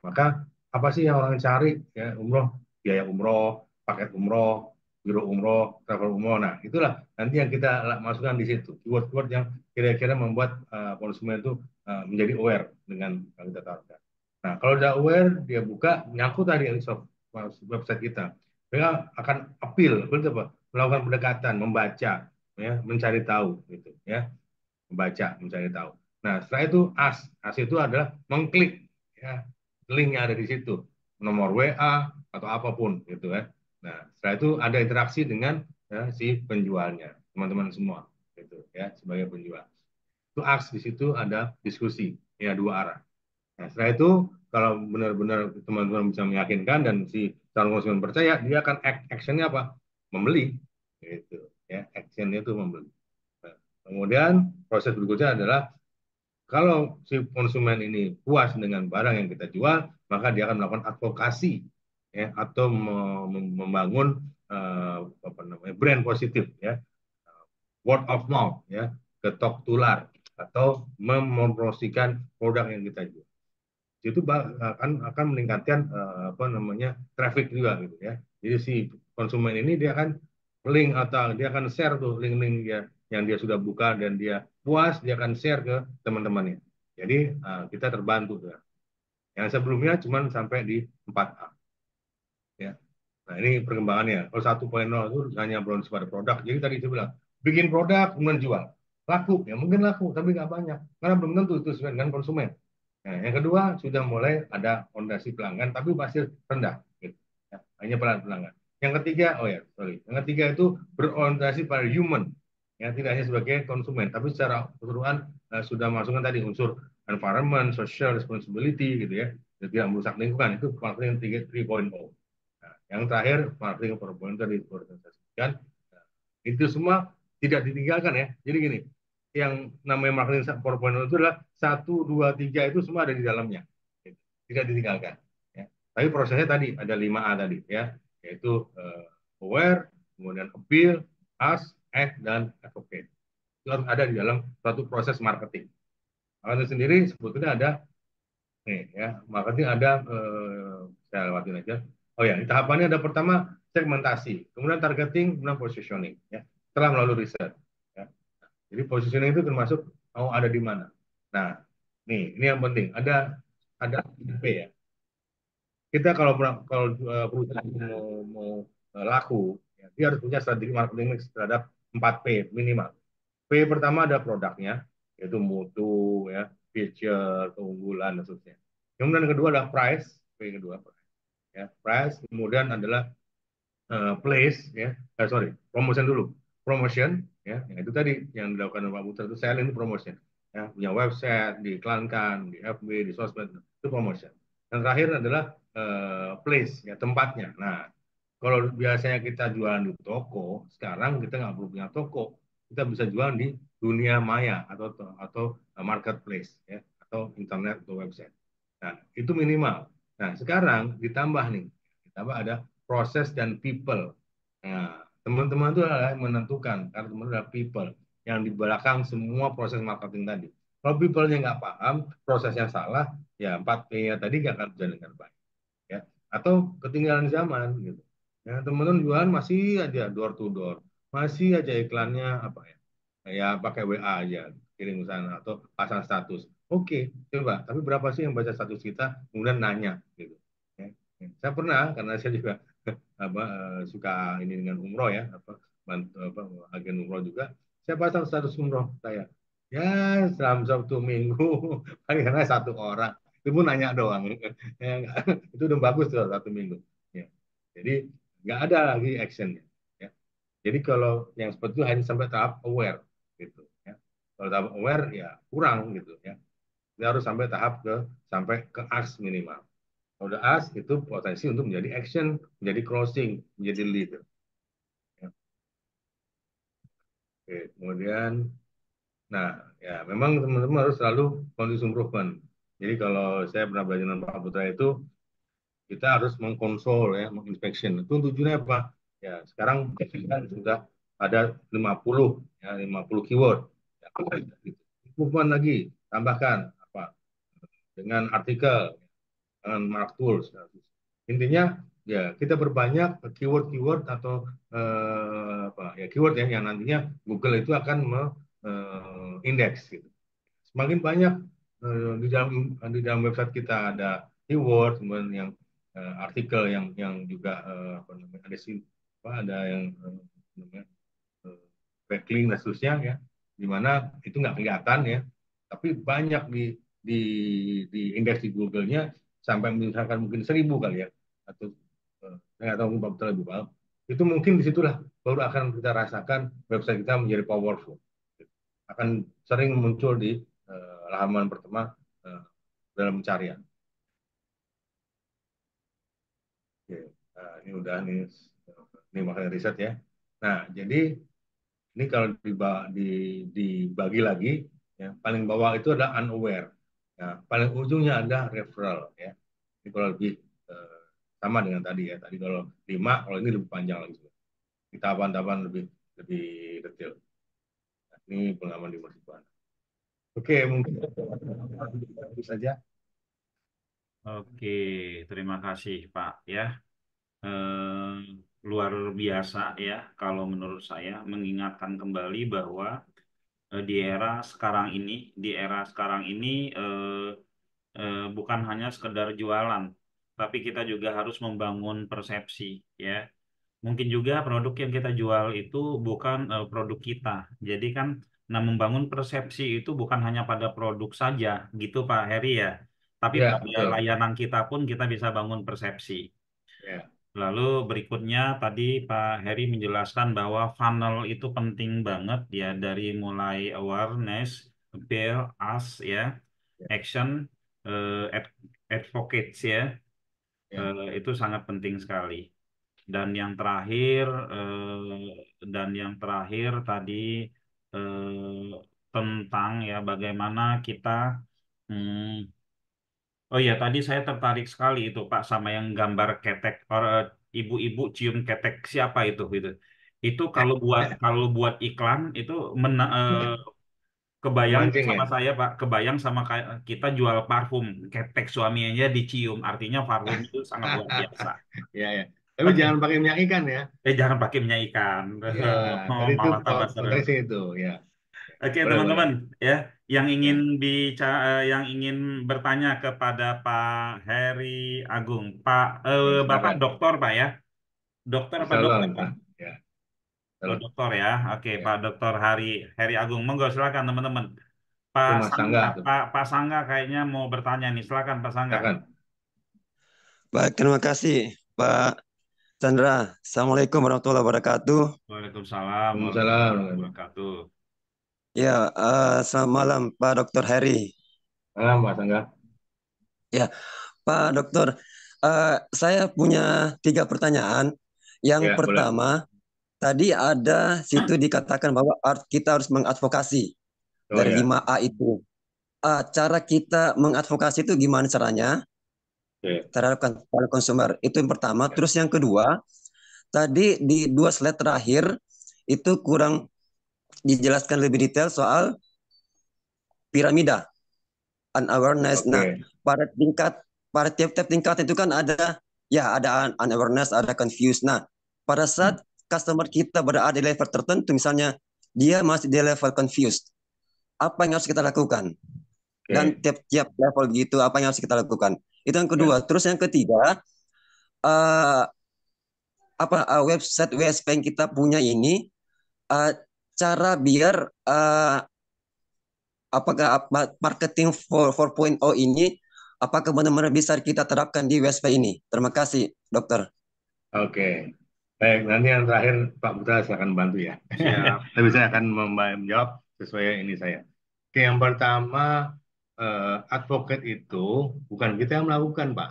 Maka apa sih yang orang cari ya umroh biaya umroh paket umroh biro umroh, travel umroh. Nah, itulah nanti yang kita masukkan di situ. Keyword-keyword yang kira-kira membuat uh, konsumen itu uh, menjadi aware dengan yang kita tawarkan. Nah, kalau udah aware, dia buka, nyangkut tadi eh, website kita. Mereka akan appeal, betul apa? Melakukan pendekatan, membaca, ya, mencari tahu, gitu, ya, membaca, mencari tahu. Nah, setelah itu as, as itu adalah mengklik, ya, link yang ada di situ, nomor WA atau apapun, gitu Ya Nah, setelah itu ada interaksi dengan ya, si penjualnya, teman-teman semua, gitu ya, sebagai penjual. Itu aks di situ ada diskusi, ya dua arah. Nah, setelah itu kalau benar-benar teman-teman bisa meyakinkan dan si calon konsumen percaya, dia akan action-nya apa? Membeli, gitu ya, action-nya itu membeli. Nah, kemudian proses berikutnya adalah kalau si konsumen ini puas dengan barang yang kita jual, maka dia akan melakukan advokasi ya atau membangun uh, apa namanya brand positif ya word of mouth ya ketok tular atau mempromosikan produk yang kita jual itu akan akan meningkatkan uh, apa namanya traffic juga gitu ya jadi si konsumen ini dia akan link atau dia akan share tuh link-link dia yang dia sudah buka dan dia puas dia akan share ke teman-temannya jadi uh, kita terbantu ya. yang sebelumnya cuma sampai di 4A Ya. Nah ini perkembangannya. Kalau satu nol itu hanya bronze pada produk. Jadi tadi saya bilang, bikin produk kemudian jual. Laku, ya mungkin laku, tapi nggak banyak. Karena belum tentu itu sesuai dengan konsumen. Nah, yang kedua, sudah mulai ada fondasi pelanggan, tapi masih rendah. Gitu. Ya, hanya pelan pelanggan. Yang ketiga, oh ya, sorry. Yang ketiga itu berorientasi pada human. Ya, tidak hanya sebagai konsumen, tapi secara keseluruhan eh, sudah masukkan tadi unsur environment, social responsibility, gitu ya. Jadi tidak merusak lingkungan, itu maksudnya yang 3.0. Yang terakhir, marketing perempuan tadi sudah saya sebutkan. Itu semua tidak ditinggalkan ya. Jadi gini, yang namanya marketing perempuan itu adalah satu dua tiga itu semua ada di dalamnya. Tidak ditinggalkan. Ya. Tapi prosesnya tadi, ada lima a tadi ya, yaitu uh, aware, kemudian appeal, ask, act, dan advocate. Itu harus ada di dalam satu proses marketing. Marketing sendiri sebetulnya ada, nih ya, marketing ada, uh, saya lewatin aja, Oh ya, tahapannya ada pertama segmentasi, kemudian targeting, kemudian positioning. Ya, setelah melalui riset. Ya. Jadi positioning itu termasuk mau ada di mana. Nah, nih ini yang penting. Ada ada IP ya. Kita kalau kalau eh, perusahaan mau, mau uh, laku, ya, dia harus punya strategi marketing mix terhadap 4 P minimal. P pertama ada produknya, yaitu mutu, ya, feature, keunggulan, dan seterusnya. Kemudian kedua adalah price, P kedua ya price kemudian adalah uh, place ya eh, sorry promotion dulu promotion ya, nah, itu tadi yang dilakukan Pak Putra itu selling itu promotion ya punya website diiklankan di FB di sosmed itu promotion dan terakhir adalah uh, place ya tempatnya nah kalau biasanya kita jualan di toko sekarang kita nggak perlu punya toko kita bisa jualan di dunia maya atau atau eh, marketplace ya atau internet atau website nah itu minimal Nah, sekarang ditambah nih, ditambah ada proses dan people. Nah, teman-teman itu adalah yang menentukan, karena teman teman adalah people yang di belakang semua proses marketing tadi. Kalau people-nya nggak paham, prosesnya salah, ya 4 p ya tadi nggak akan berjalan dengan baik. Ya. Atau ketinggalan zaman gitu. Ya, teman-teman jualan masih aja door to door, masih aja iklannya apa ya? Ya pakai WA aja, kirim ke sana atau pasang status. Oke, okay, coba. Tapi berapa sih yang baca status kita kemudian nanya gitu? Ya, ya. Saya pernah karena saya juga apa eh, suka ini dengan umroh ya, apa, bantu, apa agen umroh juga. Saya pasang status umroh saya. Ya selama satu minggu karena satu orang. Itu pun nanya doang. Ya, itu udah bagus tuh satu minggu. Ya. Jadi nggak ada lagi actionnya. Ya. Jadi kalau yang seperti itu hanya sampai tahap aware gitu. Ya. Kalau tahap aware ya kurang gitu ya ini harus sampai tahap ke sampai ke as minimal. Kalau udah as itu potensi untuk menjadi action, menjadi crossing, menjadi lead. Ya. Oke, kemudian nah ya memang teman-teman harus selalu kondisi improvement. Jadi kalau saya pernah belajar dengan Pak Putra itu kita harus mengkonsol ya, menginspection. Itu tujuannya apa? Ya, sekarang kita sudah ada 50 ya 50 keyword. Ya, improvement lagi, tambahkan dengan artikel, dengan tools. Intinya ya kita berbanyak keyword-keyword atau eh, apa ya keyword ya yang nantinya Google itu akan mengindeks. Eh, gitu. Semakin banyak eh, di dalam di dalam website kita ada keyword, kemudian yang eh, artikel yang yang juga eh, apa namanya ada apa ada yang eh, namanya eh, backlink dan seterusnya ya, di mana itu nggak kelihatan ya, tapi banyak di di di indeks di Google-nya sampai misalkan mungkin seribu kali ya atau eh, saya nggak tahu betul bukan itu mungkin disitulah baru akan kita rasakan website kita menjadi powerful akan sering muncul di uh, pertama uh, dalam pencarian. Oke, nah, ini udah nih ini makanya riset ya. Nah jadi ini kalau dibagi, dibagi lagi ya, paling bawah itu adalah unaware ya paling ujungnya ada referral ya. Ini kurang lebih uh, sama dengan tadi ya. Tadi kalau lima, kalau ini lebih panjang lagi. Di tahapan-tahapan lebih lebih detail. Nah, ini pengalaman di mana-mana Oke, mungkin itu saja. Oke, terima kasih Pak ya. Eh, luar biasa ya kalau menurut saya mengingatkan kembali bahwa Eh, di era sekarang ini di era sekarang ini eh, eh, bukan hanya sekedar jualan tapi kita juga harus membangun persepsi ya mungkin juga produk yang kita jual itu bukan eh, produk kita jadi kan nah membangun persepsi itu bukan hanya pada produk saja gitu Pak Heri ya tapi ya, pada betul. layanan kita pun kita bisa bangun persepsi ya. Lalu berikutnya tadi Pak Heri menjelaskan bahwa funnel itu penting banget ya dari mulai awareness, appeal, ask ya, ya. action, uh, advocates ya. uh, itu sangat penting sekali. Dan yang terakhir uh, dan yang terakhir tadi uh, tentang ya bagaimana kita um, Oh iya, tadi saya tertarik sekali itu Pak sama yang gambar ketek eh, ibu-ibu cium ketek siapa itu gitu. Itu kalau buat ya. kalau buat iklan itu men, eh, hmm. kebayang Mancing, sama ya? saya Pak, kebayang sama eh, kita jual parfum, ketek suaminya dicium, artinya parfum itu sangat luar biasa. Iya ya. Tapi jangan pakai minyak ikan ya. Eh jangan pakai minyak ikan. Ya, oh, malah tambah seru. Itu ya. Oke, teman-teman, ya yang ya. ingin bicara, eh, yang ingin bertanya kepada Pak Heri Agung, Pak eh, Bapak dokter Pak ya, dokter Pak dokter Pak? Ya. Oh, dokter ya, oke ya. Pak Dokter Hari Heri Agung, monggo silakan teman-teman. Pak Sangga, Sangga Pak, Pak Sangga kayaknya mau bertanya nih, silakan Pak Sangga. Silakan. Baik, terima kasih Pak Chandra. Assalamualaikum warahmatullahi wabarakatuh. Waalaikumsalam warahmatullahi wabarakatuh. Ya, uh, selamat malam Pak Dr. Harry. Malam Pak Tangga. Ya, Pak Dokter, uh, eh, saya punya tiga pertanyaan. Yang ya, pertama, boleh. tadi ada situ dikatakan bahwa art, kita harus mengadvokasi oh, dari ya. 5A itu. Uh, cara kita mengadvokasi itu gimana caranya ya. terhadap, terhadap konsumer? Itu yang pertama. Ya. Terus yang kedua, tadi di dua slide terakhir itu kurang dijelaskan lebih detail soal piramida unawareness. Okay. Nah, pada tingkat pada tiap-tiap tingkat itu kan ada ya ada unawareness, ada confused. Nah, pada saat customer kita berada di level tertentu misalnya dia masih di level confused. Apa yang harus kita lakukan? Okay. Dan tiap-tiap level gitu apa yang harus kita lakukan? Itu yang kedua. Yeah. Terus yang ketiga uh, apa uh, website WSP yang kita punya ini uh, cara biar uh, apakah marketing 4.0 ini apakah benar-benar bisa kita terapkan di WSP ini? Terima kasih, dokter. Oke. Baik, nanti yang terakhir Pak Putra akan bantu ya. ya. Tapi saya akan menjawab sesuai ini saya. Oke, yang pertama eh, advokat itu bukan kita yang melakukan, Pak.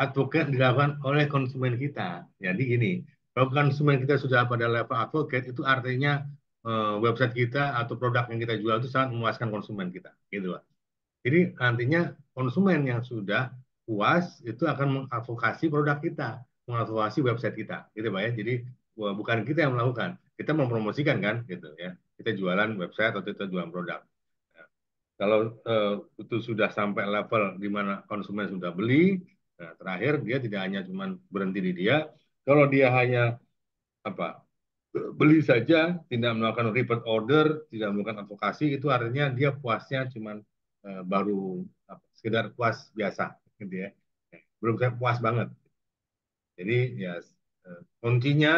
Advokat dilakukan oleh konsumen kita. Jadi gini, kalau konsumen kita sudah pada level advokat itu artinya Eh, website kita atau produk yang kita jual itu sangat memuaskan konsumen kita, gitu loh. Jadi nantinya konsumen yang sudah puas itu akan mengadvokasi produk kita, mengadvokasi website kita, gitu pak ya. Jadi bukan kita yang melakukan, kita mempromosikan kan, gitu ya. Kita jualan website atau kita jualan produk. Ya. kalau uh, itu sudah sampai level di mana konsumen sudah beli, nah, terakhir dia tidak hanya cuma berhenti di dia. Kalau dia hanya apa beli saja, tidak melakukan repeat order, tidak melakukan advokasi, itu artinya dia puasnya cuman eh, baru apa, sekedar puas biasa, gitu ya. Belum saya puas banget. Jadi ya eh, kuncinya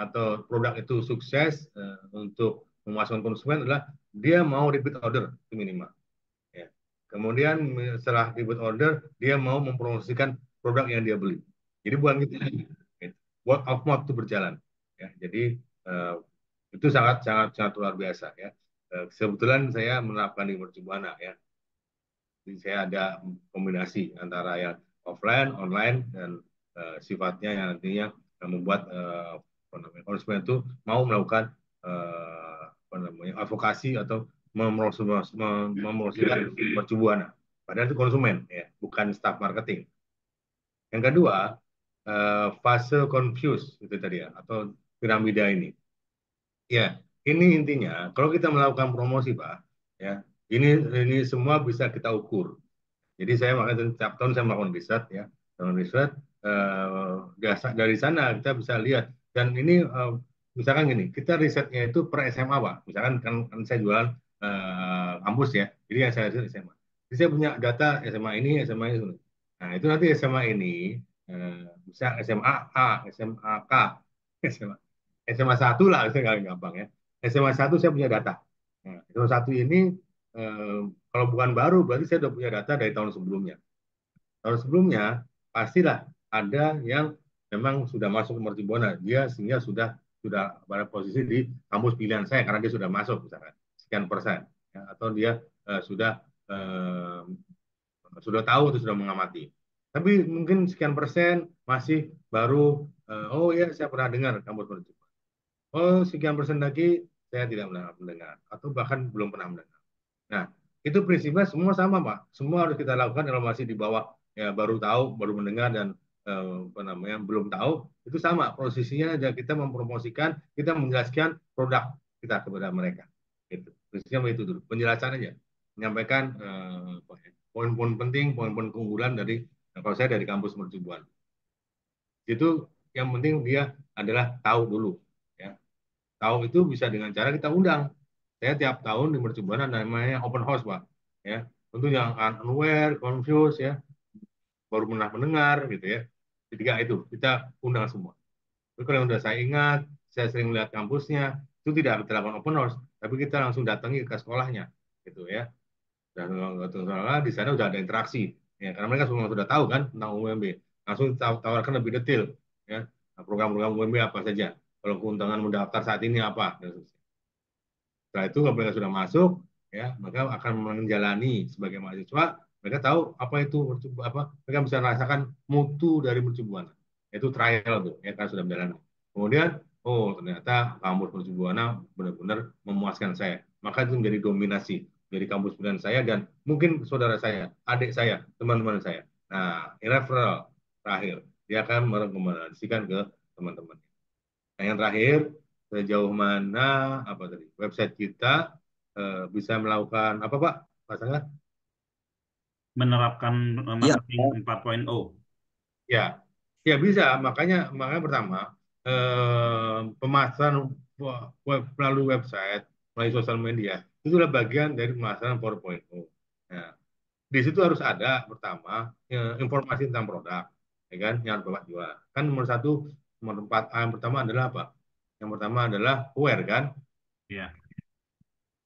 atau produk itu sukses uh, untuk memasukkan konsumen adalah dia mau repeat order itu minimal. Ya. Kemudian setelah repeat order, dia mau mempromosikan produk yang dia beli. Jadi bukan gitu. gitu. Word of mouth itu berjalan. Ya, jadi Eh, itu sangat sangat sangat luar biasa ya. Eh, kebetulan saya menerapkan di Mercubuana ya. Jadi saya ada kombinasi antara yang offline, online dan uh, sifatnya yang nantinya membuat uh, konsumen itu mau melakukan uh, apa namanya advokasi atau mempromosikan Mercubuana. Padahal itu konsumen, ya, bukan staff marketing. Yang kedua, fase confuse itu tadi ya, atau piramida ini. Ya, ini intinya. Kalau kita melakukan promosi, Pak, ya ini ini semua bisa kita ukur. Jadi saya makanya setiap tahun saya melakukan riset, ya, melakukan riset. Eh, dari sana kita bisa lihat. Dan ini eh, misalkan gini, kita risetnya itu per SMA, Pak. Misalkan kan, kan saya jualan eh, kampus ya, jadi yang saya riset SMA. Jadi saya punya data SMA ini, SMA itu. Nah itu nanti SMA ini, eh, bisa SMA A, SMA K, SMA SMA 1 lah, saya nggak gampang ya. SMA 1 saya punya data. Nah, SMA 1 ini eh, kalau bukan baru, berarti saya sudah punya data dari tahun sebelumnya. Tahun sebelumnya pastilah ada yang memang sudah masuk ke Mertibona. dia sehingga sudah sudah pada posisi di kampus pilihan saya karena dia sudah masuk misalkan sekian persen ya, atau dia eh, sudah eh, sudah tahu atau sudah mengamati. Tapi mungkin sekian persen masih baru eh, oh ya saya pernah dengar kampus oh sekian persen lagi saya tidak pernah mendengar atau bahkan belum pernah mendengar. Nah, itu prinsipnya semua sama, Pak. Semua harus kita lakukan kalau masih di bawah ya baru tahu, baru mendengar dan eh, apa namanya belum tahu itu sama posisinya aja kita mempromosikan, kita menjelaskan produk kita kepada mereka. Itu prinsipnya begitu. dulu, penjelasan aja, menyampaikan eh, ya, poin-poin penting, poin-poin keunggulan dari eh, kalau saya dari kampus pertumbuhan. Itu yang penting dia adalah tahu dulu tahu itu bisa dengan cara kita undang. Saya tiap tahun di Mercubuana namanya open house, Pak. Ya, untuk yang unaware, confused ya, baru pernah mendengar gitu ya. Ketika itu kita undang semua. Tapi kalau yang sudah saya ingat, saya sering lihat kampusnya, itu tidak kita lakukan open house, tapi kita langsung datangi ke sekolahnya gitu ya. Dan kalau di sana sudah ada interaksi ya karena mereka semua sudah tahu kan tentang UMB langsung tawarkan lebih detail ya nah, program-program UMB apa saja kalau keuntungan mendaftar saat ini apa dan seterusnya. Setelah itu kalau mereka sudah masuk, ya mereka akan menjalani sebagai mahasiswa, mereka tahu apa itu apa mereka bisa merasakan mutu dari percobaan. Itu trial tuh, ya kan sudah menjalani. Kemudian oh ternyata kampus percobaan benar-benar memuaskan saya. Maka itu menjadi dominasi dari kampus pilihan saya dan mungkin saudara saya, adik saya, teman-teman saya. Nah, referral terakhir dia akan merekomendasikan ke teman-teman. Nah, yang terakhir, sejauh mana apa tadi website kita e, bisa melakukan apa Pak? Pasangan? Menerapkan eh, iya. marketing ya. 4.0. Ya, ya bisa. Makanya, makanya pertama e, pemasaran web, melalui website, melalui sosial media itu adalah bagian dari pemasaran 4.0. Nah, ya. di situ harus ada pertama ya, informasi tentang produk, ya kan, yang harus bapak jual. Kan nomor satu nomor empat A yang pertama adalah apa? Yang pertama adalah aware kan? Iya.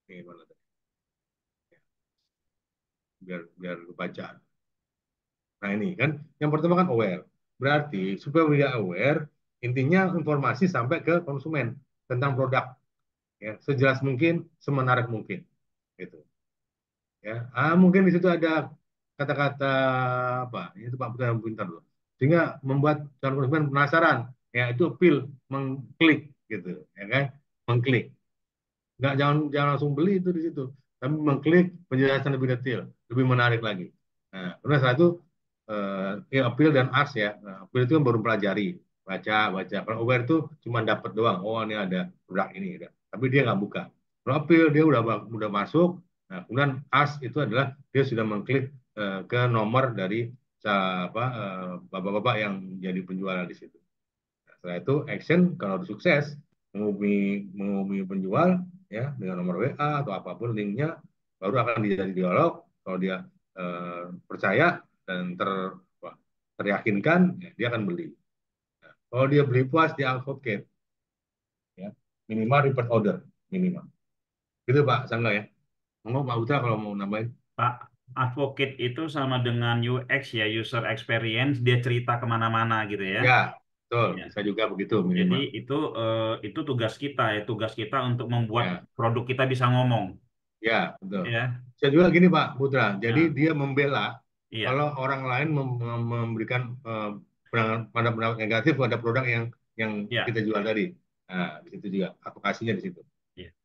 Ini mana tadi? Ya. Biar biar baca. Nah ini kan, yang pertama kan aware. Berarti supaya dia aware, intinya informasi sampai ke konsumen tentang produk. Ya, sejelas mungkin, semenarik mungkin. Gitu. Ya, ah, mungkin di situ ada kata-kata apa? Ini itu Pak Putra yang pintar loh. Sehingga membuat calon konsumen penasaran ya itu pil mengklik gitu ya kan mengklik nggak jangan jangan langsung beli itu di situ tapi mengklik penjelasan lebih detail lebih menarik lagi nah kemudian setelah itu eh, pil ya, appeal dan ars ya nah, appeal itu kan baru pelajari baca baca kalau aware itu cuma dapat doang oh ini ada produk ini ada tapi dia nggak buka kalau appeal dia udah udah masuk nah, kemudian ars itu adalah dia sudah mengklik eh, ke nomor dari apa eh, bapak-bapak yang jadi penjual di situ setelah itu action kalau sukses menghubungi menghubungi penjual ya dengan nomor WA atau apapun linknya baru akan dijadi dialog kalau dia eh, percaya dan ter teryakinkan ya, dia akan beli. Nah, kalau dia beli puas dia advocate ya minimal repeat order minimal. Gitu Pak Sangga ya. Monggo Pak Uta kalau mau nambahin. Pak advocate itu sama dengan UX ya user experience dia cerita kemana-mana gitu ya. Ya Betul, ya. bisa juga begitu. Minimal. Jadi itu uh, itu tugas kita ya, tugas kita untuk membuat ya. produk kita bisa ngomong. Ya, betul. Ya. Saya juga gini Pak Putra, jadi ya. dia membela ya. kalau orang lain mem memberikan uh, eh, pendapat negatif pada produk yang yang ya. kita jual tadi. Nah, di situ juga aplikasinya di situ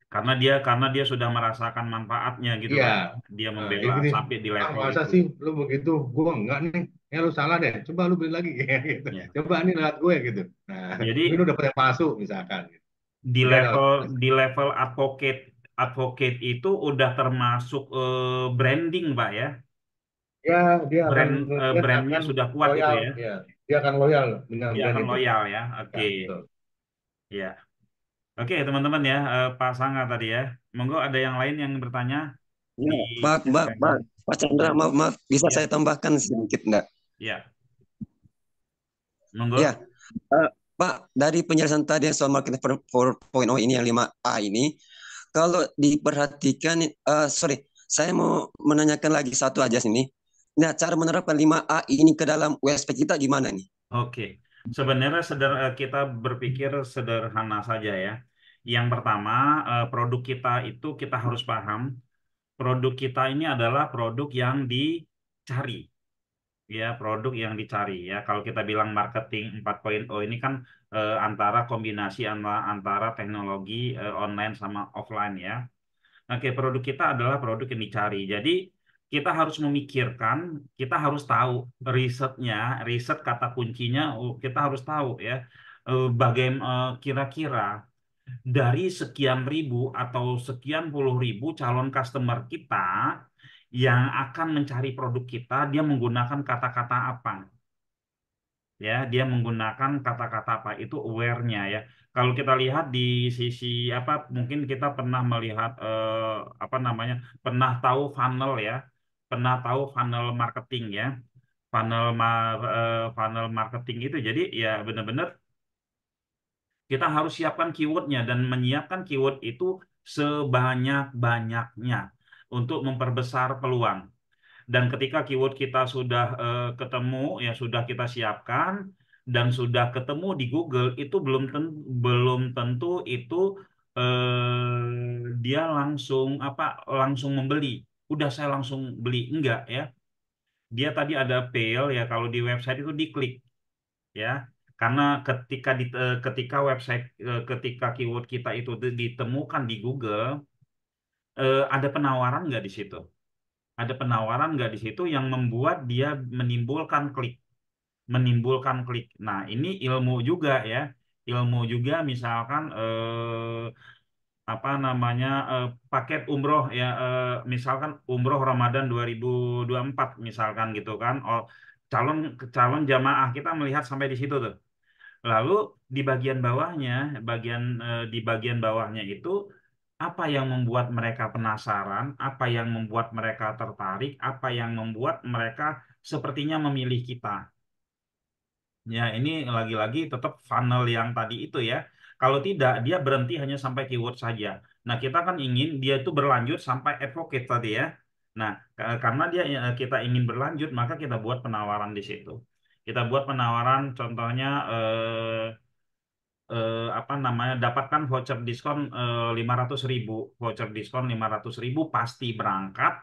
karena dia karena dia sudah merasakan manfaatnya gitu ya. kan. Dia nah, membela nah, gini, sampai di level masa itu. sih lu begitu? Gua enggak nih. Ya lu salah deh. Coba lu beli lagi kayak gitu. Ya. Coba ini lewat gue gitu. Nah, jadi lu udah yang palsu misalkan gitu. Di iya, level di level advocate advocate itu udah termasuk uh, branding, Pak ya. Iya, eh, gitu ya, dia brand akan, uh, brandnya akan sudah kuat loyal, gitu ya. ya. Dia akan loyal dengan Dia akan loyal ya. Iya, Oke. Okay. Ya, ya. Oke, teman-teman ya, eh, Pak Sangga tadi ya. Monggo ada yang lain yang bertanya? Ya, di... Pak, Pak, Pak, Pak Chandra, maaf, maaf. Bisa ya. saya tambahkan sedikit enggak? Iya. Monggo. Ya. Uh, Pak, dari penjelasan tadi soal market 4.0 ini yang 5A ini, kalau diperhatikan, uh, sorry, saya mau menanyakan lagi satu aja sini. Nah, cara menerapkan 5A ini ke dalam USP kita gimana nih? Oke, okay. sebenarnya kita berpikir sederhana saja ya. Yang pertama, eh, produk kita itu kita harus paham produk kita ini adalah produk yang dicari. Ya, produk yang dicari ya. Kalau kita bilang marketing 4.0 ini kan eh, antara kombinasi antara, teknologi eh, online sama offline ya. Oke, produk kita adalah produk yang dicari. Jadi kita harus memikirkan, kita harus tahu risetnya, riset kata kuncinya oh, kita harus tahu ya. bagaimana kira-kira dari sekian ribu atau sekian puluh ribu calon customer kita yang akan mencari produk kita, dia menggunakan kata-kata apa? Ya, dia menggunakan kata-kata apa? Itu aware-nya ya. Kalau kita lihat di sisi apa, mungkin kita pernah melihat eh, apa namanya, pernah tahu funnel ya, pernah tahu funnel marketing ya, funnel mar, eh, funnel marketing itu. Jadi ya benar-benar kita harus siapkan keywordnya dan menyiapkan keyword itu sebanyak-banyaknya untuk memperbesar peluang. Dan ketika keyword kita sudah uh, ketemu, ya sudah kita siapkan dan sudah ketemu di Google itu belum ten belum tentu itu uh, dia langsung apa langsung membeli. Udah saya langsung beli enggak ya? Dia tadi ada pale ya kalau di website itu diklik ya karena ketika di, eh, ketika website eh, ketika keyword kita itu ditemukan di Google, eh, ada penawaran nggak di situ? Ada penawaran nggak di situ yang membuat dia menimbulkan klik, menimbulkan klik. Nah ini ilmu juga ya, ilmu juga misalkan eh, apa namanya eh, paket umroh ya eh, misalkan umroh Ramadan 2024 misalkan gitu kan oh, calon calon jamaah kita melihat sampai di situ tuh Lalu di bagian bawahnya, bagian eh, di bagian bawahnya itu apa yang membuat mereka penasaran, apa yang membuat mereka tertarik, apa yang membuat mereka sepertinya memilih kita. Ya, ini lagi-lagi tetap funnel yang tadi itu ya. Kalau tidak, dia berhenti hanya sampai keyword saja. Nah, kita kan ingin dia itu berlanjut sampai advocate tadi ya. Nah, karena dia eh, kita ingin berlanjut, maka kita buat penawaran di situ. Kita buat penawaran contohnya eh, eh, apa namanya dapatkan voucher diskon eh, lima ratus ribu voucher diskon lima ratus ribu pasti berangkat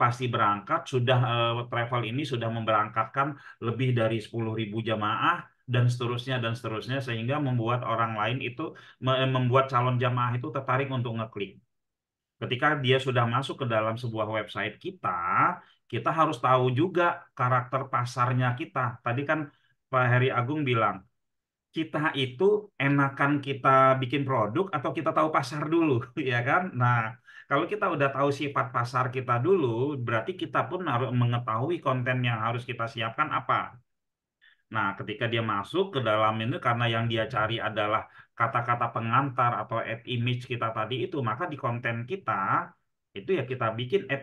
pasti berangkat sudah eh, travel ini sudah memberangkatkan lebih dari sepuluh ribu jamaah dan seterusnya dan seterusnya sehingga membuat orang lain itu eh, membuat calon jamaah itu tertarik untuk ngeklik. Ketika dia sudah masuk ke dalam sebuah website kita, kita harus tahu juga karakter pasarnya kita. Tadi kan Pak Heri Agung bilang, kita itu enakan kita bikin produk atau kita tahu pasar dulu, ya kan? Nah, kalau kita udah tahu sifat pasar kita dulu, berarti kita pun harus mengetahui konten yang harus kita siapkan apa. Nah, ketika dia masuk ke dalam ini karena yang dia cari adalah kata-kata pengantar atau ad image kita tadi itu, maka di konten kita itu ya kita bikin ad,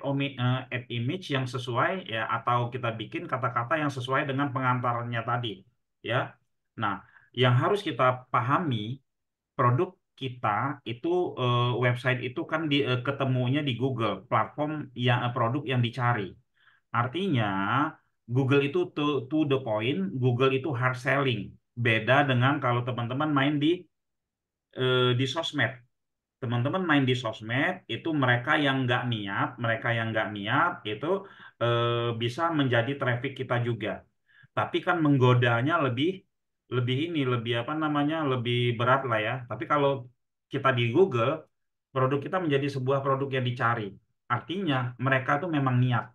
eh, image yang sesuai ya atau kita bikin kata-kata yang sesuai dengan pengantarnya tadi ya. Nah, yang harus kita pahami produk kita itu eh, website itu kan di, eh, ketemunya di Google, platform yang produk yang dicari. Artinya Google itu to, to the point, Google itu hard selling. Beda dengan kalau teman-teman main di di sosmed teman-teman main di sosmed itu mereka yang nggak niat, mereka yang nggak niat itu e, bisa menjadi traffic kita juga. Tapi kan menggodanya lebih lebih ini lebih apa namanya lebih berat lah ya. Tapi kalau kita di Google produk kita menjadi sebuah produk yang dicari. Artinya mereka tuh memang niat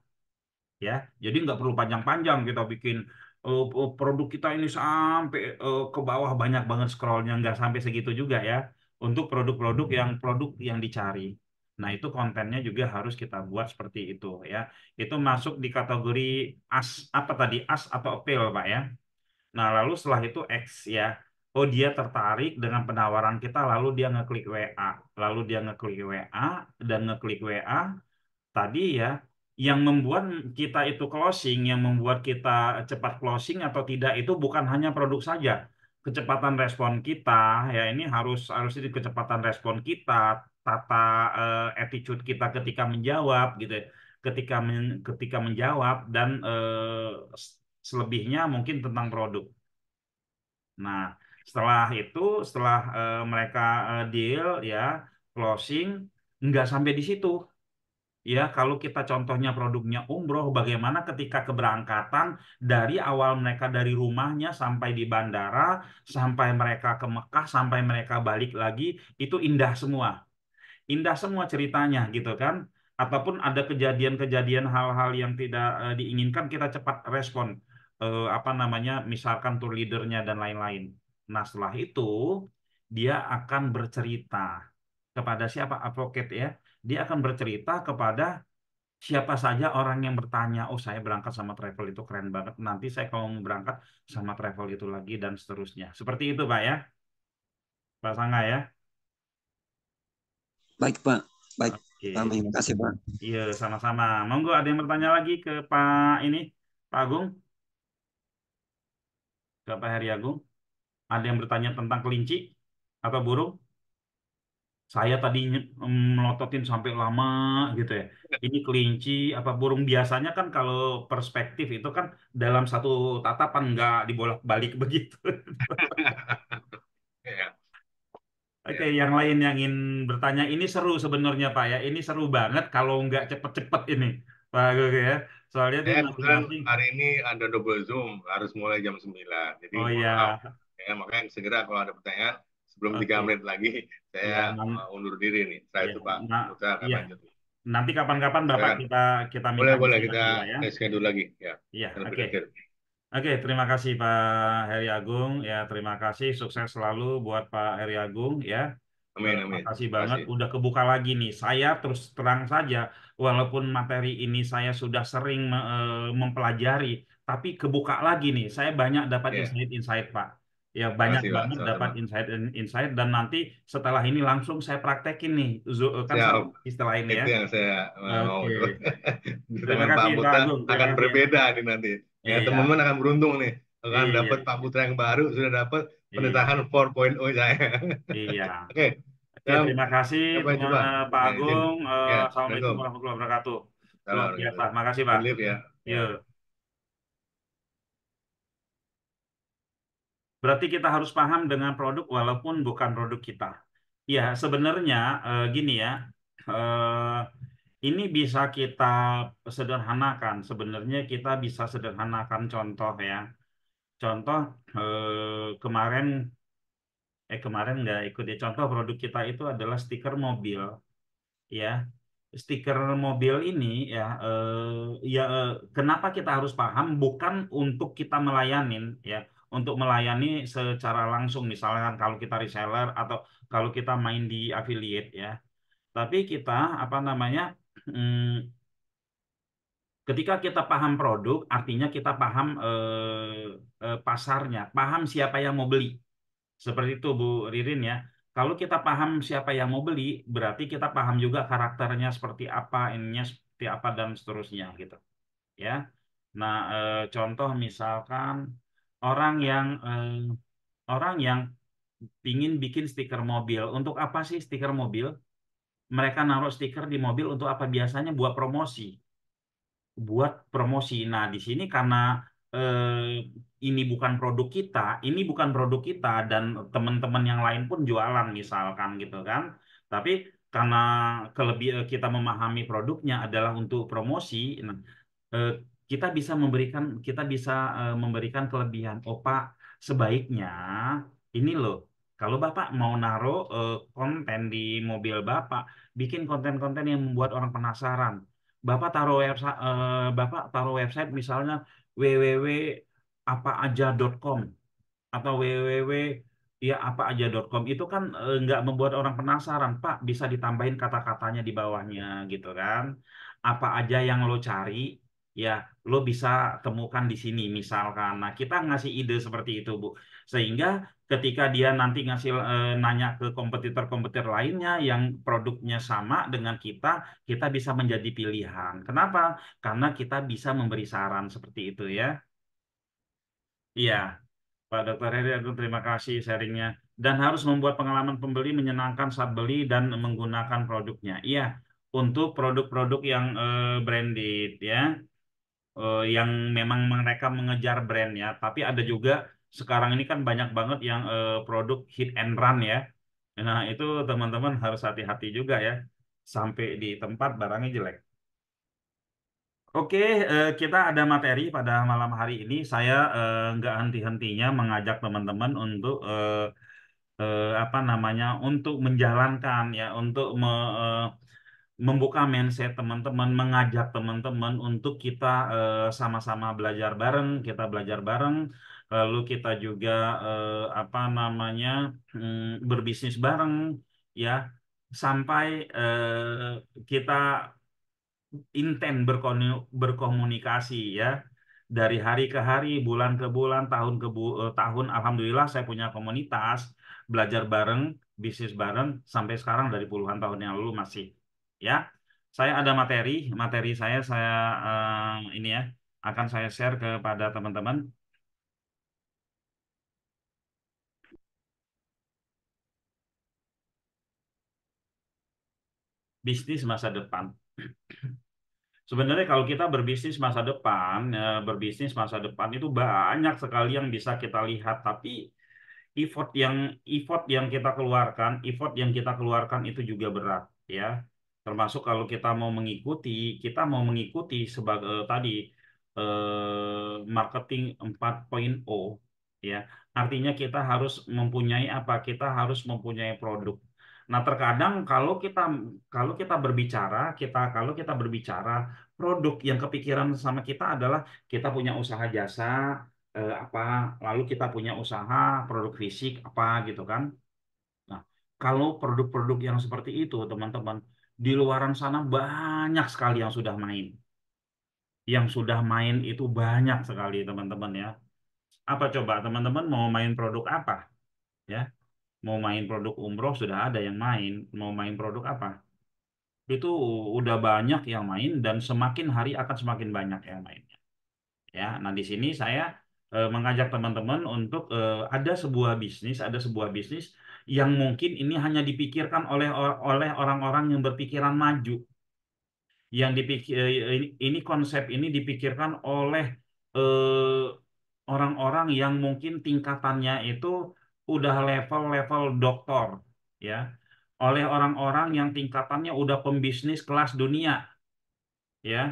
ya. Jadi nggak perlu panjang-panjang kita bikin oh, oh, produk kita ini sampai eh, ke bawah banyak banget scrollnya nggak sampai segitu juga ya untuk produk-produk yang produk yang dicari. Nah, itu kontennya juga harus kita buat seperti itu ya. Itu masuk di kategori as apa tadi? As atau appeal, Pak ya. Nah, lalu setelah itu X ya. Oh, dia tertarik dengan penawaran kita lalu dia ngeklik WA. Lalu dia ngeklik WA dan ngeklik WA tadi ya yang membuat kita itu closing, yang membuat kita cepat closing atau tidak itu bukan hanya produk saja, kecepatan respon kita ya ini harus harus di kecepatan respon kita tata uh, attitude kita ketika menjawab gitu ya. ketika men, ketika menjawab dan uh, selebihnya mungkin tentang produk nah setelah itu setelah uh, mereka uh, deal ya closing nggak sampai di situ ya kalau kita contohnya produknya umroh bagaimana ketika keberangkatan dari awal mereka dari rumahnya sampai di bandara sampai mereka ke Mekah sampai mereka balik lagi itu indah semua indah semua ceritanya gitu kan ataupun ada kejadian-kejadian hal-hal yang tidak uh, diinginkan kita cepat respon uh, apa namanya misalkan tour leadernya dan lain-lain nah setelah itu dia akan bercerita kepada siapa advokat ya dia akan bercerita kepada siapa saja orang yang bertanya, oh saya berangkat sama travel itu keren banget, nanti saya kalau mau berangkat sama travel itu lagi, dan seterusnya. Seperti itu Pak ya? Pak Sangga ya? Baik Pak, baik. Oke. Terima kasih Pak. Iya, sama-sama. Monggo ada yang bertanya lagi ke Pak ini, Pak Agung? Ke Pak Heri Agung? Ada yang bertanya tentang kelinci atau burung? saya tadi melototin sampai lama gitu ya. Iya. Ini kelinci apa burung biasanya kan kalau perspektif itu kan dalam satu tatapan nggak dibolak-balik begitu. Iya. Oke, okay, iya. yang lain yang ingin bertanya ini seru sebenarnya Pak ya. Ini seru banget kalau nggak cepet-cepet ini Pak Gogo ya. Soalnya yeah, tuh nanti... hari ini ada double zoom harus mulai jam 9. Jadi Oh iya. Ya, makanya segera kalau ada pertanyaan belum tiga okay. menit lagi saya ya, undur diri nih. Saya ya, itu Pak nah, akan ya. lanjut. Nanti kapan-kapan Bapak Sekarang. kita kita minta boleh boleh kita, ya. schedule lagi ya. Iya. Oke. Okay. Oke, terima kasih Pak Heri Agung. Ya, terima kasih. Sukses selalu buat Pak Heri Agung ya. Amin, amin. Terima kasih banget. Udah kebuka lagi nih. Saya terus terang saja, walaupun materi ini saya sudah sering eh, mempelajari, tapi kebuka lagi nih. Saya banyak dapat iya. insight-insight, Insight, Pak. Ya banyak Masih, banget Mas. dapat insight dan insight dan nanti setelah ini langsung saya praktekin nih Zul, kan ya, istilah ini ya. Itu yang saya mau. Okay. Dengan Pak Putra akan terima berbeda nih nanti. Ya, ya teman-teman akan beruntung nih akan iya. dapat Pak Putra yang baru sudah dapat iya. pendedahan penetahan 4.0 saya. Iya. Oke. Okay. ya, terima kasih coba, Pak Agung. Eh, ya, Assalamualaikum warahmatullahi wabarakatuh. Terima kasih Makasih Pak. Live ya. Yuk. Berarti kita harus paham dengan produk walaupun bukan produk kita. Ya, sebenarnya eh, gini ya, eh, ini bisa kita sederhanakan. Sebenarnya kita bisa sederhanakan contoh ya. Contoh eh, kemarin, eh kemarin nggak ikut ya. Contoh produk kita itu adalah stiker mobil, ya stiker mobil ini ya eh, ya kenapa kita harus paham bukan untuk kita melayanin ya untuk melayani secara langsung misalkan kalau kita reseller atau kalau kita main di affiliate ya tapi kita apa namanya hmm, ketika kita paham produk artinya kita paham eh, eh, pasarnya paham siapa yang mau beli seperti itu Bu Ririn ya kalau kita paham siapa yang mau beli berarti kita paham juga karakternya seperti apa ininya seperti apa dan seterusnya gitu ya nah eh, contoh misalkan orang yang eh, orang yang ingin bikin stiker mobil. Untuk apa sih stiker mobil? Mereka naruh stiker di mobil untuk apa biasanya buat promosi. Buat promosi. Nah, di sini karena eh, ini bukan produk kita, ini bukan produk kita dan teman-teman yang lain pun jualan misalkan gitu kan. Tapi karena kelebih eh, kita memahami produknya adalah untuk promosi. Nah, eh, kita bisa memberikan kita bisa eh, memberikan kelebihan. Oh sebaiknya ini loh. Kalau Bapak mau naruh eh, konten di mobil Bapak, bikin konten-konten yang membuat orang penasaran. Bapak taruh website eh, Bapak taruh website misalnya www atau www ya apa aja.com itu kan e, membuat orang penasaran pak bisa ditambahin kata-katanya di bawahnya gitu kan apa aja yang lo cari ya lo bisa temukan di sini misalkan. Nah kita ngasih ide seperti itu bu, sehingga ketika dia nanti ngasih e, nanya ke kompetitor-kompetitor lainnya yang produknya sama dengan kita, kita bisa menjadi pilihan. Kenapa? Karena kita bisa memberi saran seperti itu ya. Iya, Pak Dokter Heri, terima kasih sharingnya. Dan harus membuat pengalaman pembeli menyenangkan saat beli dan menggunakan produknya. Iya, untuk produk-produk yang e, branded ya uh, yang memang mereka mengejar brand ya, tapi ada juga sekarang ini kan banyak banget yang uh, produk hit and run ya nah itu teman-teman harus hati-hati juga ya sampai di tempat barangnya jelek Oke, uh, kita ada materi pada malam hari ini. Saya nggak uh, henti-hentinya mengajak teman-teman untuk uh, uh, apa namanya, untuk menjalankan ya, untuk me, membuka mindset teman-teman, mengajak teman-teman untuk kita eh, sama-sama belajar bareng, kita belajar bareng, lalu kita juga eh, apa namanya mm, berbisnis bareng, ya sampai eh, kita intent berkomunikasi ya dari hari ke hari, bulan ke bulan, tahun ke bu tahun. Alhamdulillah saya punya komunitas belajar bareng, bisnis bareng sampai sekarang dari puluhan tahun yang lalu masih ya saya ada materi materi saya saya uh, ini ya akan saya share kepada teman-teman bisnis masa depan Sebenarnya kalau kita berbisnis masa depan, eh, berbisnis masa depan itu banyak sekali yang bisa kita lihat, tapi effort yang effort yang kita keluarkan, effort yang kita keluarkan itu juga berat, ya termasuk kalau kita mau mengikuti kita mau mengikuti sebagai uh, eh, tadi uh, marketing 4.0 ya artinya kita harus mempunyai apa kita harus mempunyai produk nah terkadang kalau kita kalau kita berbicara kita kalau kita berbicara produk yang kepikiran sama kita adalah kita punya usaha jasa eh, apa lalu kita punya usaha produk fisik apa gitu kan nah kalau produk-produk yang seperti itu teman-teman di luaran sana banyak sekali yang sudah main. Yang sudah main itu banyak sekali teman-teman ya. Apa coba teman-teman mau main produk apa? Ya. Mau main produk umroh sudah ada yang main, mau main produk apa? Itu udah banyak yang main dan semakin hari akan semakin banyak yang mainnya. Ya, nah di sini saya e, mengajak teman-teman untuk e, ada sebuah bisnis, ada sebuah bisnis yang mungkin ini hanya dipikirkan oleh oleh orang-orang yang berpikiran maju. Yang dipikir eh, ini, konsep ini dipikirkan oleh eh, orang-orang eh, yang mungkin tingkatannya itu udah level-level doktor, ya. Oleh orang-orang yang tingkatannya udah pembisnis kelas dunia. Ya,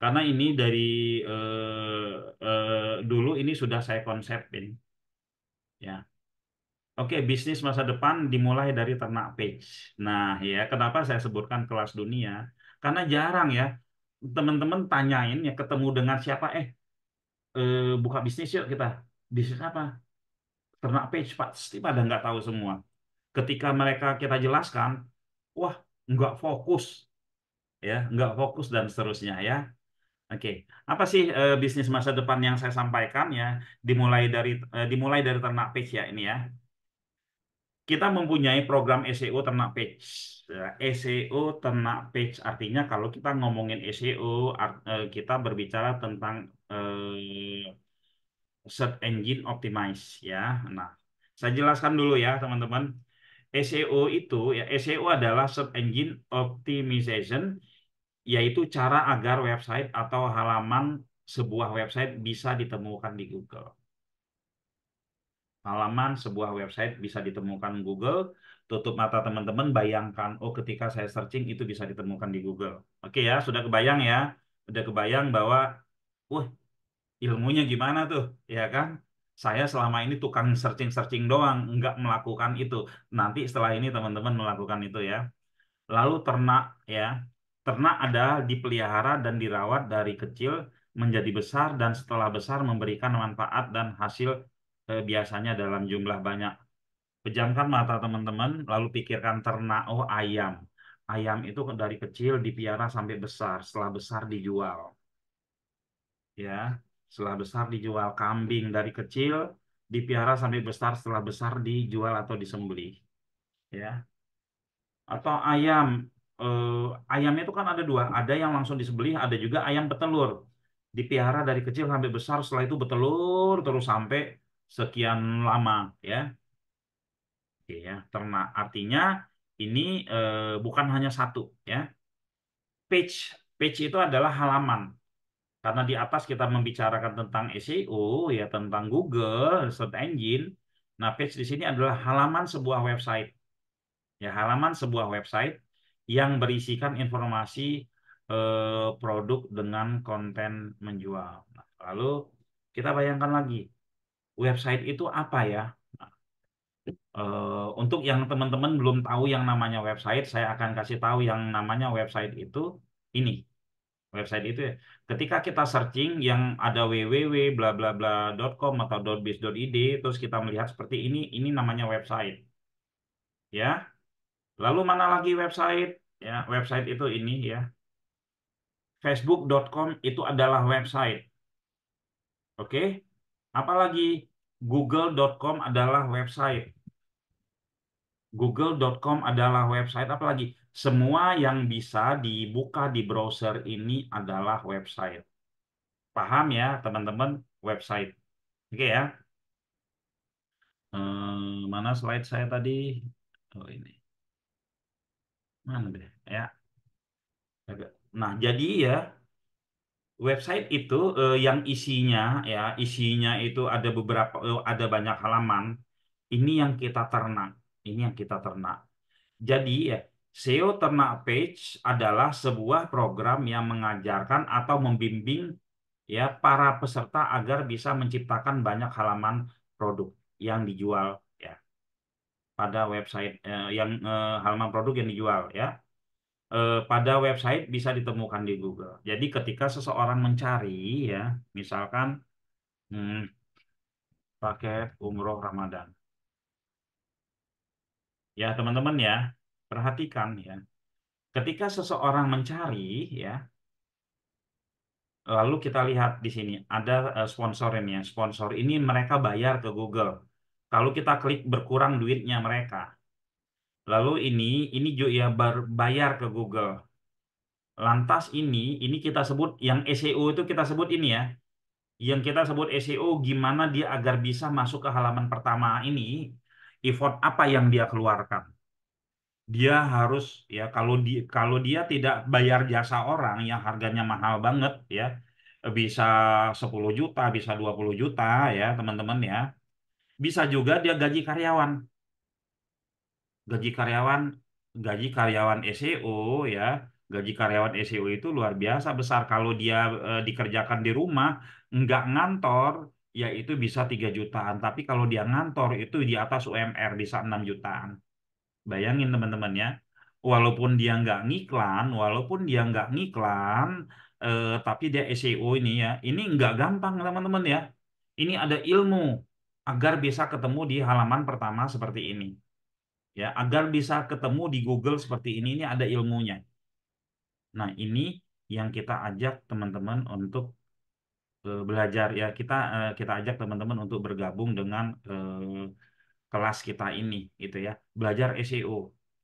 karena ini dari eh, eh, dulu ini sudah saya konsepin ya Oke, bisnis masa depan dimulai dari ternak page. Nah, ya, kenapa saya sebutkan kelas dunia? Karena jarang ya teman-teman tanyain ya ketemu dengan siapa eh, eh buka bisnis yuk kita. Bisnis apa? Ternak page pasti pada nggak tahu semua. Ketika mereka kita jelaskan, wah, nggak fokus. Ya, nggak fokus dan seterusnya ya. Oke, okay. apa sih e, bisnis masa depan yang saya sampaikan ya? Dimulai dari e, dimulai dari ternak page ya ini ya kita mempunyai program SEO ternak page. Ya, SEO ternak page artinya kalau kita ngomongin SEO, eh, kita berbicara tentang eh, search engine optimize ya. Nah, saya jelaskan dulu ya teman-teman. SEO itu ya SEO adalah search engine optimization yaitu cara agar website atau halaman sebuah website bisa ditemukan di Google halaman sebuah website bisa ditemukan Google. Tutup mata teman-teman, bayangkan, oh ketika saya searching itu bisa ditemukan di Google. Oke ya, sudah kebayang ya. Sudah kebayang bahwa, wah ilmunya gimana tuh, ya kan? Saya selama ini tukang searching-searching doang, nggak melakukan itu. Nanti setelah ini teman-teman melakukan itu ya. Lalu ternak ya. Ternak ada dipelihara dan dirawat dari kecil menjadi besar dan setelah besar memberikan manfaat dan hasil eh, biasanya dalam jumlah banyak. Pejamkan mata teman-teman, lalu pikirkan ternak, oh ayam. Ayam itu dari kecil dipiara sampai besar, setelah besar dijual. Ya, setelah besar dijual kambing dari kecil dipiara sampai besar, setelah besar dijual atau disembelih. Ya. Atau ayam, eh, ayamnya itu kan ada dua, ada yang langsung disembelih, ada juga ayam petelur. Dipiara dari kecil sampai besar, setelah itu betelur terus sampai sekian lama ya. Oke ya, ternak. Artinya ini e, bukan hanya satu ya. Page page itu adalah halaman. Karena di atas kita membicarakan tentang SEO ya tentang Google search engine. Nah, page di sini adalah halaman sebuah website. Ya, halaman sebuah website yang berisikan informasi eh, produk dengan konten menjual. Nah, lalu kita bayangkan lagi website itu apa ya? Uh, untuk yang teman-teman belum tahu yang namanya website, saya akan kasih tahu yang namanya website itu ini. Website itu ya. Ketika kita searching yang ada www.blablabla.com atau .biz.id terus kita melihat seperti ini, ini namanya website. Ya. Lalu mana lagi website? Ya, website itu ini ya. Facebook.com itu adalah website. Oke. Okay? Apalagi google.com adalah website. google.com adalah website apalagi semua yang bisa dibuka di browser ini adalah website. Paham ya, teman-teman? Website. Oke okay, ya. Hmm, mana slide saya tadi? Oh ini. Mana deh? Ya. Nah, jadi ya Website itu, uh, yang isinya ya, isinya itu ada beberapa uh, ada banyak halaman. Ini yang kita ternak ini yang kita ternak. Jadi ya, SEO Ternak Page adalah sebuah program yang mengajarkan atau membimbing ya para peserta agar bisa menciptakan banyak halaman produk yang dijual ya. Pada website, eh, yang, halaman produk yang dijual ya eh, pada website bisa ditemukan di Google. Jadi ketika seseorang mencari ya, misalkan hmm, paket umroh Ramadan. Ya, teman-teman ya, perhatikan ya. Ketika seseorang mencari ya, lalu kita lihat di sini ada eh, sponsornya. Sponsor ini mereka bayar ke Google. Kalau kita klik berkurang duitnya mereka. Lalu ini, ini juga ya bayar ke Google. Lantas ini, ini kita sebut, yang SEO itu kita sebut ini ya. Yang kita sebut SEO, gimana dia agar bisa masuk ke halaman pertama ini, effort apa yang dia keluarkan. Dia harus, ya kalau, di, kalau dia tidak bayar jasa orang yang harganya mahal banget ya, bisa 10 juta, bisa 20 juta ya teman-teman ya. Bisa juga dia gaji karyawan gaji karyawan gaji karyawan SEO ya gaji karyawan SEO itu luar biasa besar kalau dia e, dikerjakan di rumah nggak ngantor ya itu bisa tiga jutaan tapi kalau dia ngantor itu di atas UMR bisa 6 jutaan bayangin teman-teman ya walaupun dia nggak ngiklan walaupun dia nggak ngiklan eh, tapi dia SEO ini ya ini nggak gampang teman-teman ya ini ada ilmu agar bisa ketemu di halaman pertama seperti ini ya agar bisa ketemu di Google seperti ini ini ada ilmunya. Nah, ini yang kita ajak teman-teman untuk e, belajar ya kita e, kita ajak teman-teman untuk bergabung dengan e, kelas kita ini gitu ya. Belajar SEO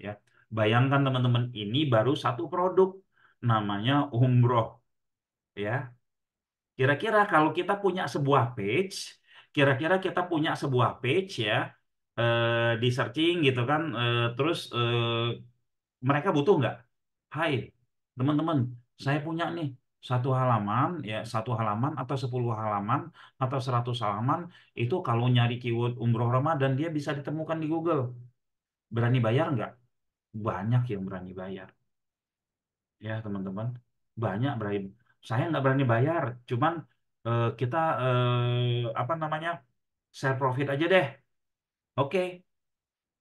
ya. Bayangkan teman-teman ini baru satu produk namanya umroh ya. Kira-kira kalau kita punya sebuah page, kira-kira kita punya sebuah page ya, uh, di searching gitu kan, uh, terus uh, mereka butuh nggak? Hai, teman-teman, saya punya nih satu halaman ya satu halaman atau sepuluh halaman atau seratus halaman itu kalau nyari keyword umroh Ramadan dia bisa ditemukan di Google berani bayar nggak banyak yang berani bayar ya teman-teman banyak berani saya nggak berani bayar cuman eh, kita eh, apa namanya share profit aja deh Oke,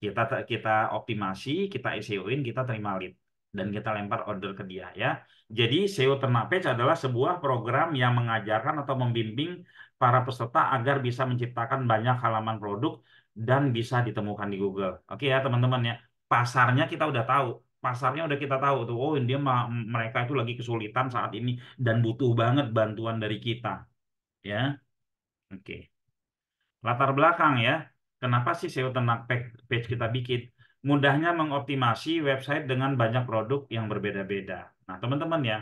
kita kita optimasi, kita SEO-in, kita terima lead dan kita lempar order ke dia ya. Jadi SEO Ternak Page adalah sebuah program yang mengajarkan atau membimbing para peserta agar bisa menciptakan banyak halaman produk dan bisa ditemukan di Google. Oke ya teman-teman ya. Pasarnya kita udah tahu, pasarnya udah kita tahu tuh. Oh, dia mereka itu lagi kesulitan saat ini dan butuh banget bantuan dari kita. Ya. Oke. Latar belakang ya Kenapa sih SEO tentang page kita bikin? Mudahnya mengoptimasi website dengan banyak produk yang berbeda-beda. Nah, teman-teman ya,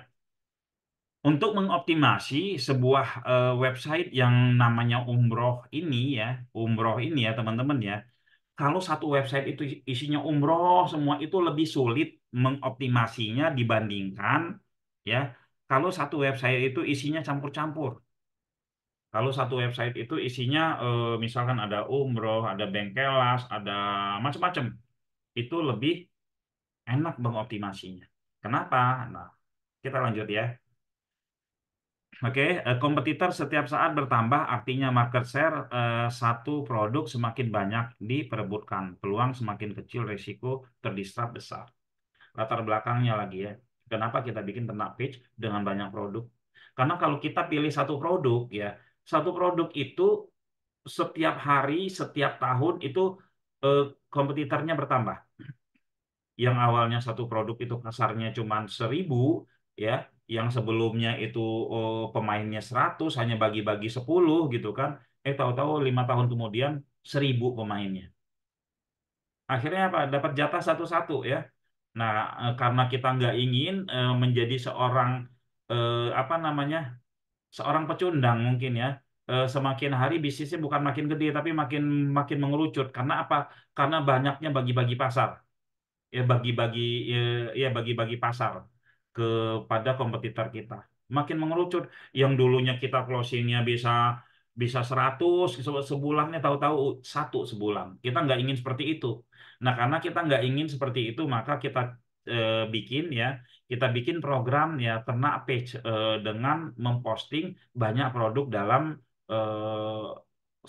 untuk mengoptimasi sebuah eh, website yang namanya umroh ini ya, umroh ini ya teman-teman ya, kalau satu website itu isinya umroh semua itu lebih sulit mengoptimasinya dibandingkan ya kalau satu website itu isinya campur-campur. Kalau satu website itu isinya eh, misalkan ada umroh, ada bengkelas, ada macam-macam. Itu lebih enak mengoptimasinya. Kenapa? Nah, kita lanjut ya. Oke, okay. Eh, kompetitor setiap saat bertambah, artinya market share eh, satu produk semakin banyak diperebutkan, peluang semakin kecil, risiko terdistrap besar. Latar belakangnya lagi ya, kenapa kita bikin ternak page dengan banyak produk? Karena kalau kita pilih satu produk ya, satu produk itu setiap hari, setiap tahun itu eh, kompetitornya bertambah. Yang awalnya satu produk itu kasarnya cuma seribu, ya, yang sebelumnya itu oh, pemainnya seratus hanya bagi-bagi sepuluh gitu kan eh tahu-tahu lima tahun kemudian seribu pemainnya akhirnya apa dapat jatah satu-satu ya nah eh, karena kita nggak ingin eh, menjadi seorang eh, apa namanya seorang pecundang mungkin ya eh, semakin hari bisnisnya bukan makin gede tapi makin makin mengerucut karena apa? Karena banyaknya bagi-bagi pasar. Ya bagi-bagi ya, ya bagi-bagi pasar kepada kompetitor kita. Makin mengerucut yang dulunya kita closingnya bisa bisa 100 sebulannya tahu-tahu satu sebulan. Kita nggak ingin seperti itu. Nah, karena kita nggak ingin seperti itu, maka kita uh, bikin ya kita bikin program ya ternak page uh, dengan memposting banyak produk dalam uh,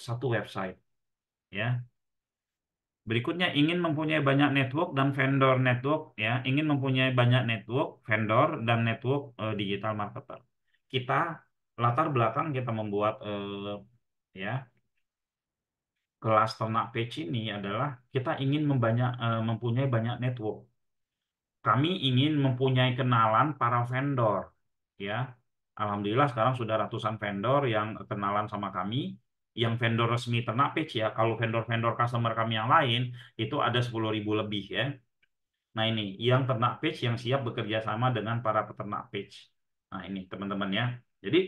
satu website ya Berikutnya ingin mempunyai banyak network dan vendor network ya, ingin mempunyai banyak network, vendor dan network uh, digital marketer. Kita latar belakang kita membuat uh, ya kelas ternak page ini adalah kita ingin membanyak uh, mempunyai banyak network kami ingin mempunyai kenalan para vendor, ya. Alhamdulillah sekarang sudah ratusan vendor yang kenalan sama kami, yang vendor resmi ternak page ya. Kalau vendor-vendor customer kami yang lain itu ada 10.000 lebih ya. Nah ini yang ternak page yang siap bekerja sama dengan para peternak page. Nah ini teman-teman ya. Jadi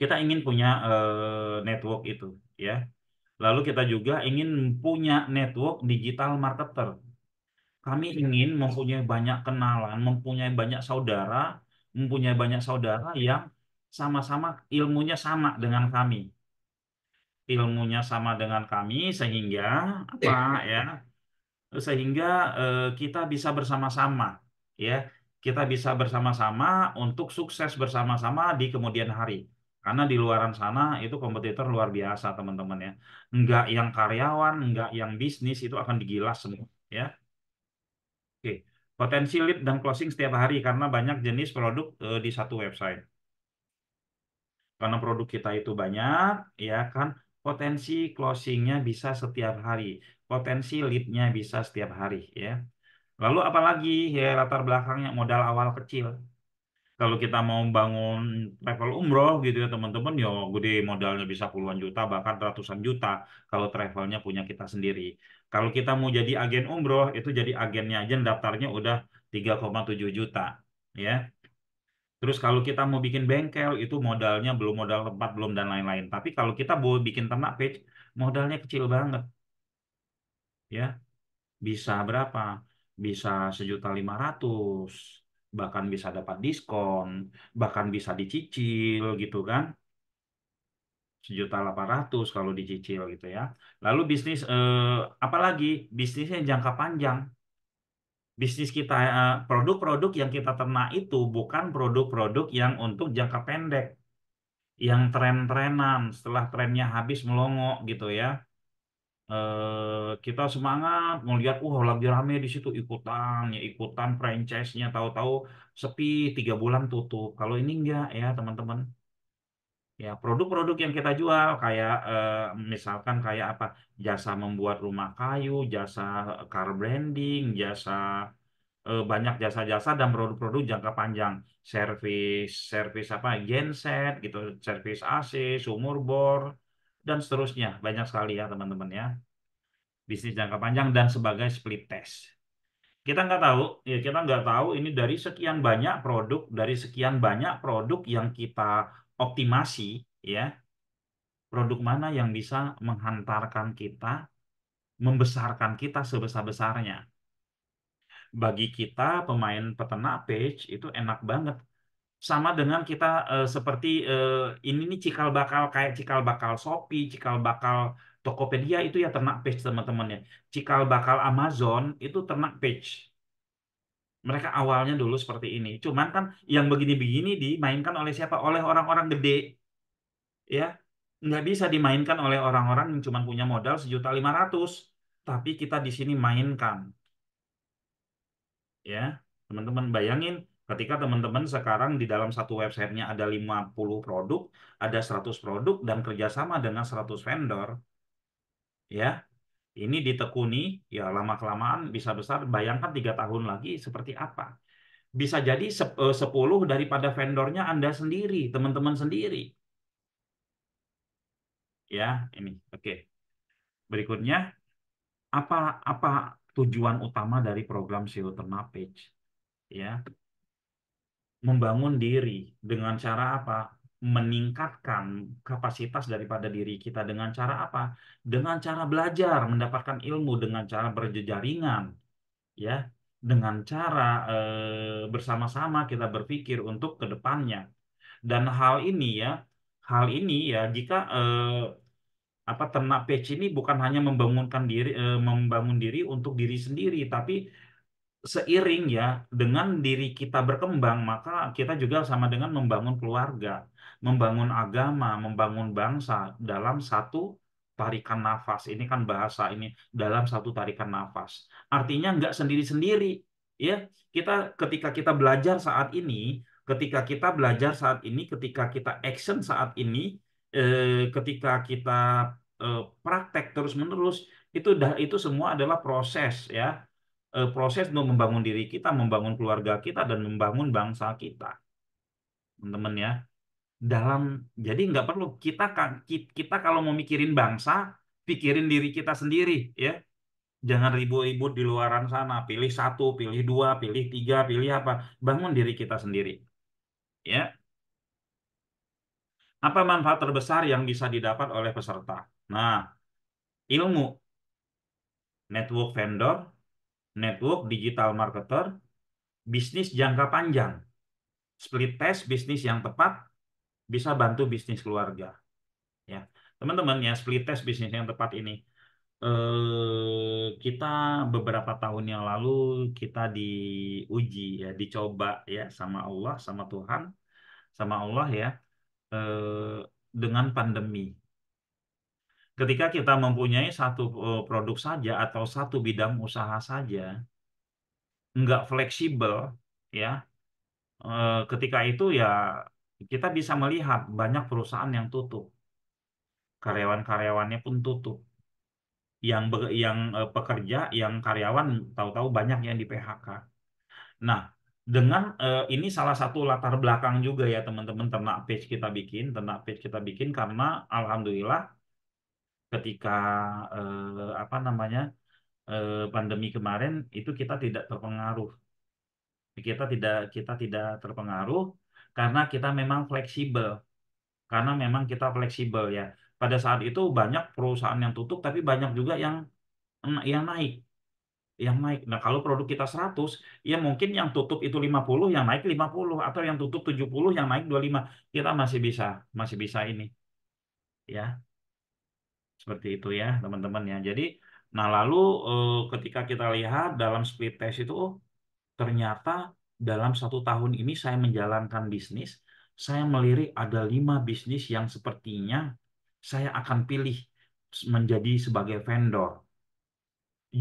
kita ingin punya uh, network itu ya. Lalu kita juga ingin punya network digital marketer kami ingin mempunyai banyak kenalan, mempunyai banyak saudara, mempunyai banyak saudara yang sama-sama ilmunya sama dengan kami. Ilmunya sama dengan kami sehingga apa iya. ya? Sehingga eh, kita bisa bersama-sama ya. Kita bisa bersama-sama untuk sukses bersama-sama di kemudian hari. Karena di luaran sana itu kompetitor luar biasa teman-teman ya. Enggak yang karyawan, enggak yang bisnis itu akan digilas semua ya. Oke, potensi lead dan closing setiap hari karena banyak jenis produk uh, di satu website. Karena produk kita itu banyak, ya kan, potensi closingnya bisa setiap hari, potensi leadnya bisa setiap hari, ya. Lalu apalagi ya latar belakangnya modal awal kecil. Kalau kita mau bangun travel umroh gitu ya teman-teman, ya gede modalnya bisa puluhan juta bahkan ratusan juta kalau travelnya punya kita sendiri. Kalau kita mau jadi agen umroh, itu jadi agennya aja daftarnya udah 3,7 juta. ya. Terus kalau kita mau bikin bengkel, itu modalnya belum modal tempat, belum dan lain-lain. Tapi kalau kita mau bikin ternak page, modalnya kecil banget. ya Bisa berapa? Bisa sejuta lima ratus, bahkan bisa dapat diskon, bahkan bisa dicicil gitu kan sejuta delapan ratus kalau dicicil gitu ya. Lalu bisnis eh, apalagi bisnisnya jangka panjang. Bisnis kita eh, produk-produk eh, yang kita ternak itu bukan produk-produk yang untuk jangka pendek, yang tren-trenan setelah trennya habis melongo gitu ya. Eh, kita semangat melihat uh oh, lagi rame di situ ikutan ya ikutan franchise-nya tahu-tahu sepi tiga bulan tutup. Kalau ini enggak ya teman-teman ya produk-produk yang kita jual kayak eh, misalkan kayak apa jasa membuat rumah kayu, jasa car branding, jasa eh, banyak jasa-jasa dan produk-produk jangka panjang, servis servis apa genset gitu, servis AC, sumur bor dan seterusnya banyak sekali ya teman-teman ya bisnis jangka panjang dan sebagai split test kita nggak tahu ya kita nggak tahu ini dari sekian banyak produk dari sekian banyak produk yang kita optimasi ya produk mana yang bisa menghantarkan kita membesarkan kita sebesar-besarnya bagi kita pemain peternak page itu enak banget sama dengan kita uh, seperti uh, ini nih cikal bakal kayak cikal bakal Shopee, cikal bakal Tokopedia itu ya ternak page teman-temannya. Cikal bakal Amazon itu ternak page mereka awalnya dulu seperti ini. Cuman kan yang begini-begini dimainkan oleh siapa? Oleh orang-orang gede. Ya, nggak bisa dimainkan oleh orang-orang yang cuma punya modal sejuta lima ratus tapi kita di sini mainkan ya teman-teman bayangin ketika teman-teman sekarang di dalam satu websitenya ada 50 produk ada 100 produk dan kerjasama dengan 100 vendor ya ini ditekuni ya lama kelamaan bisa besar bayangkan tiga tahun lagi seperti apa bisa jadi eh, sepuluh daripada vendornya Anda sendiri, teman-teman sendiri. Ya, ini. Oke. Berikutnya apa apa tujuan utama dari program SEO Page? Ya. Membangun diri dengan cara apa? meningkatkan kapasitas daripada diri kita dengan cara apa? Dengan cara belajar, mendapatkan ilmu, dengan cara berjejaringan, ya, dengan cara eh, bersama-sama kita berpikir untuk kedepannya. Dan hal ini ya, hal ini ya, jika eh, apa ternak pec ini bukan hanya membangunkan diri, eh, membangun diri untuk diri sendiri, tapi seiring ya dengan diri kita berkembang maka kita juga sama dengan membangun keluarga, membangun agama, membangun bangsa dalam satu tarikan nafas. Ini kan bahasa ini dalam satu tarikan nafas. Artinya nggak sendiri-sendiri ya. Kita ketika kita belajar saat ini, ketika kita belajar saat ini, ketika kita action saat ini, eh, ketika kita eh, praktek terus-menerus itu dah itu semua adalah proses ya Eh, proses untuk membangun diri kita, membangun keluarga kita, dan membangun bangsa kita, teman-teman ya. Dalam jadi nggak perlu kita kita kalau mau mikirin bangsa, pikirin diri kita sendiri ya. Jangan ribut-ribut di luaran sana, pilih satu, pilih dua, pilih tiga, pilih apa, bangun diri kita sendiri, ya. Apa manfaat terbesar yang bisa didapat oleh peserta? Nah, ilmu, network vendor, network digital marketer, bisnis jangka panjang, split test bisnis yang tepat bisa bantu bisnis keluarga. Ya, teman-teman ya split test bisnis yang tepat ini eh, kita beberapa tahun yang lalu kita diuji ya, dicoba ya sama Allah, sama Tuhan, sama Allah ya eh, dengan pandemi ketika kita mempunyai satu eh, produk saja atau satu bidang usaha saja nggak fleksibel ya eh, ketika itu ya kita bisa melihat banyak perusahaan yang tutup karyawan-karyawannya pun tutup yang yang eh, pekerja yang karyawan tahu-tahu banyak yang di PHK nah dengan ini salah satu latar belakang juga ya teman-teman ternak page kita bikin ternak page kita bikin karena alhamdulillah ketika eh, apa namanya eh, pandemi kemarin itu kita tidak terpengaruh kita tidak kita tidak terpengaruh karena kita memang fleksibel karena memang kita fleksibel ya pada saat itu banyak perusahaan yang tutup tapi banyak juga yang yang naik yang naik. Nah, kalau produk kita 100, ya mungkin yang tutup itu 50, yang naik 50 atau yang tutup 70, yang naik 25. Kita masih bisa masih bisa ini. Ya. Seperti itu ya, teman-teman ya. Jadi, nah lalu eh, ketika kita lihat dalam split test itu, oh ternyata dalam satu tahun ini saya menjalankan bisnis, saya melirik ada lima bisnis yang sepertinya saya akan pilih menjadi sebagai vendor.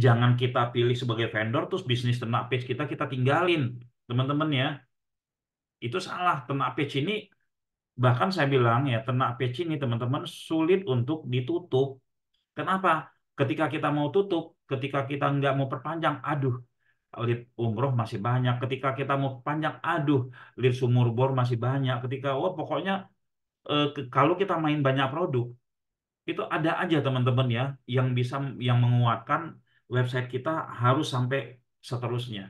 Jangan kita pilih sebagai vendor, terus bisnis ternak page kita kita tinggalin, teman-teman ya. Itu salah, ternak page ini bahkan saya bilang ya ternak peci ini teman-teman sulit untuk ditutup. Kenapa? Ketika kita mau tutup, ketika kita nggak mau perpanjang, aduh lid umroh masih banyak. Ketika kita mau perpanjang, aduh lid sumur bor masih banyak. Ketika oh pokoknya eh, kalau kita main banyak produk itu ada aja teman-teman ya yang bisa yang menguatkan website kita harus sampai seterusnya.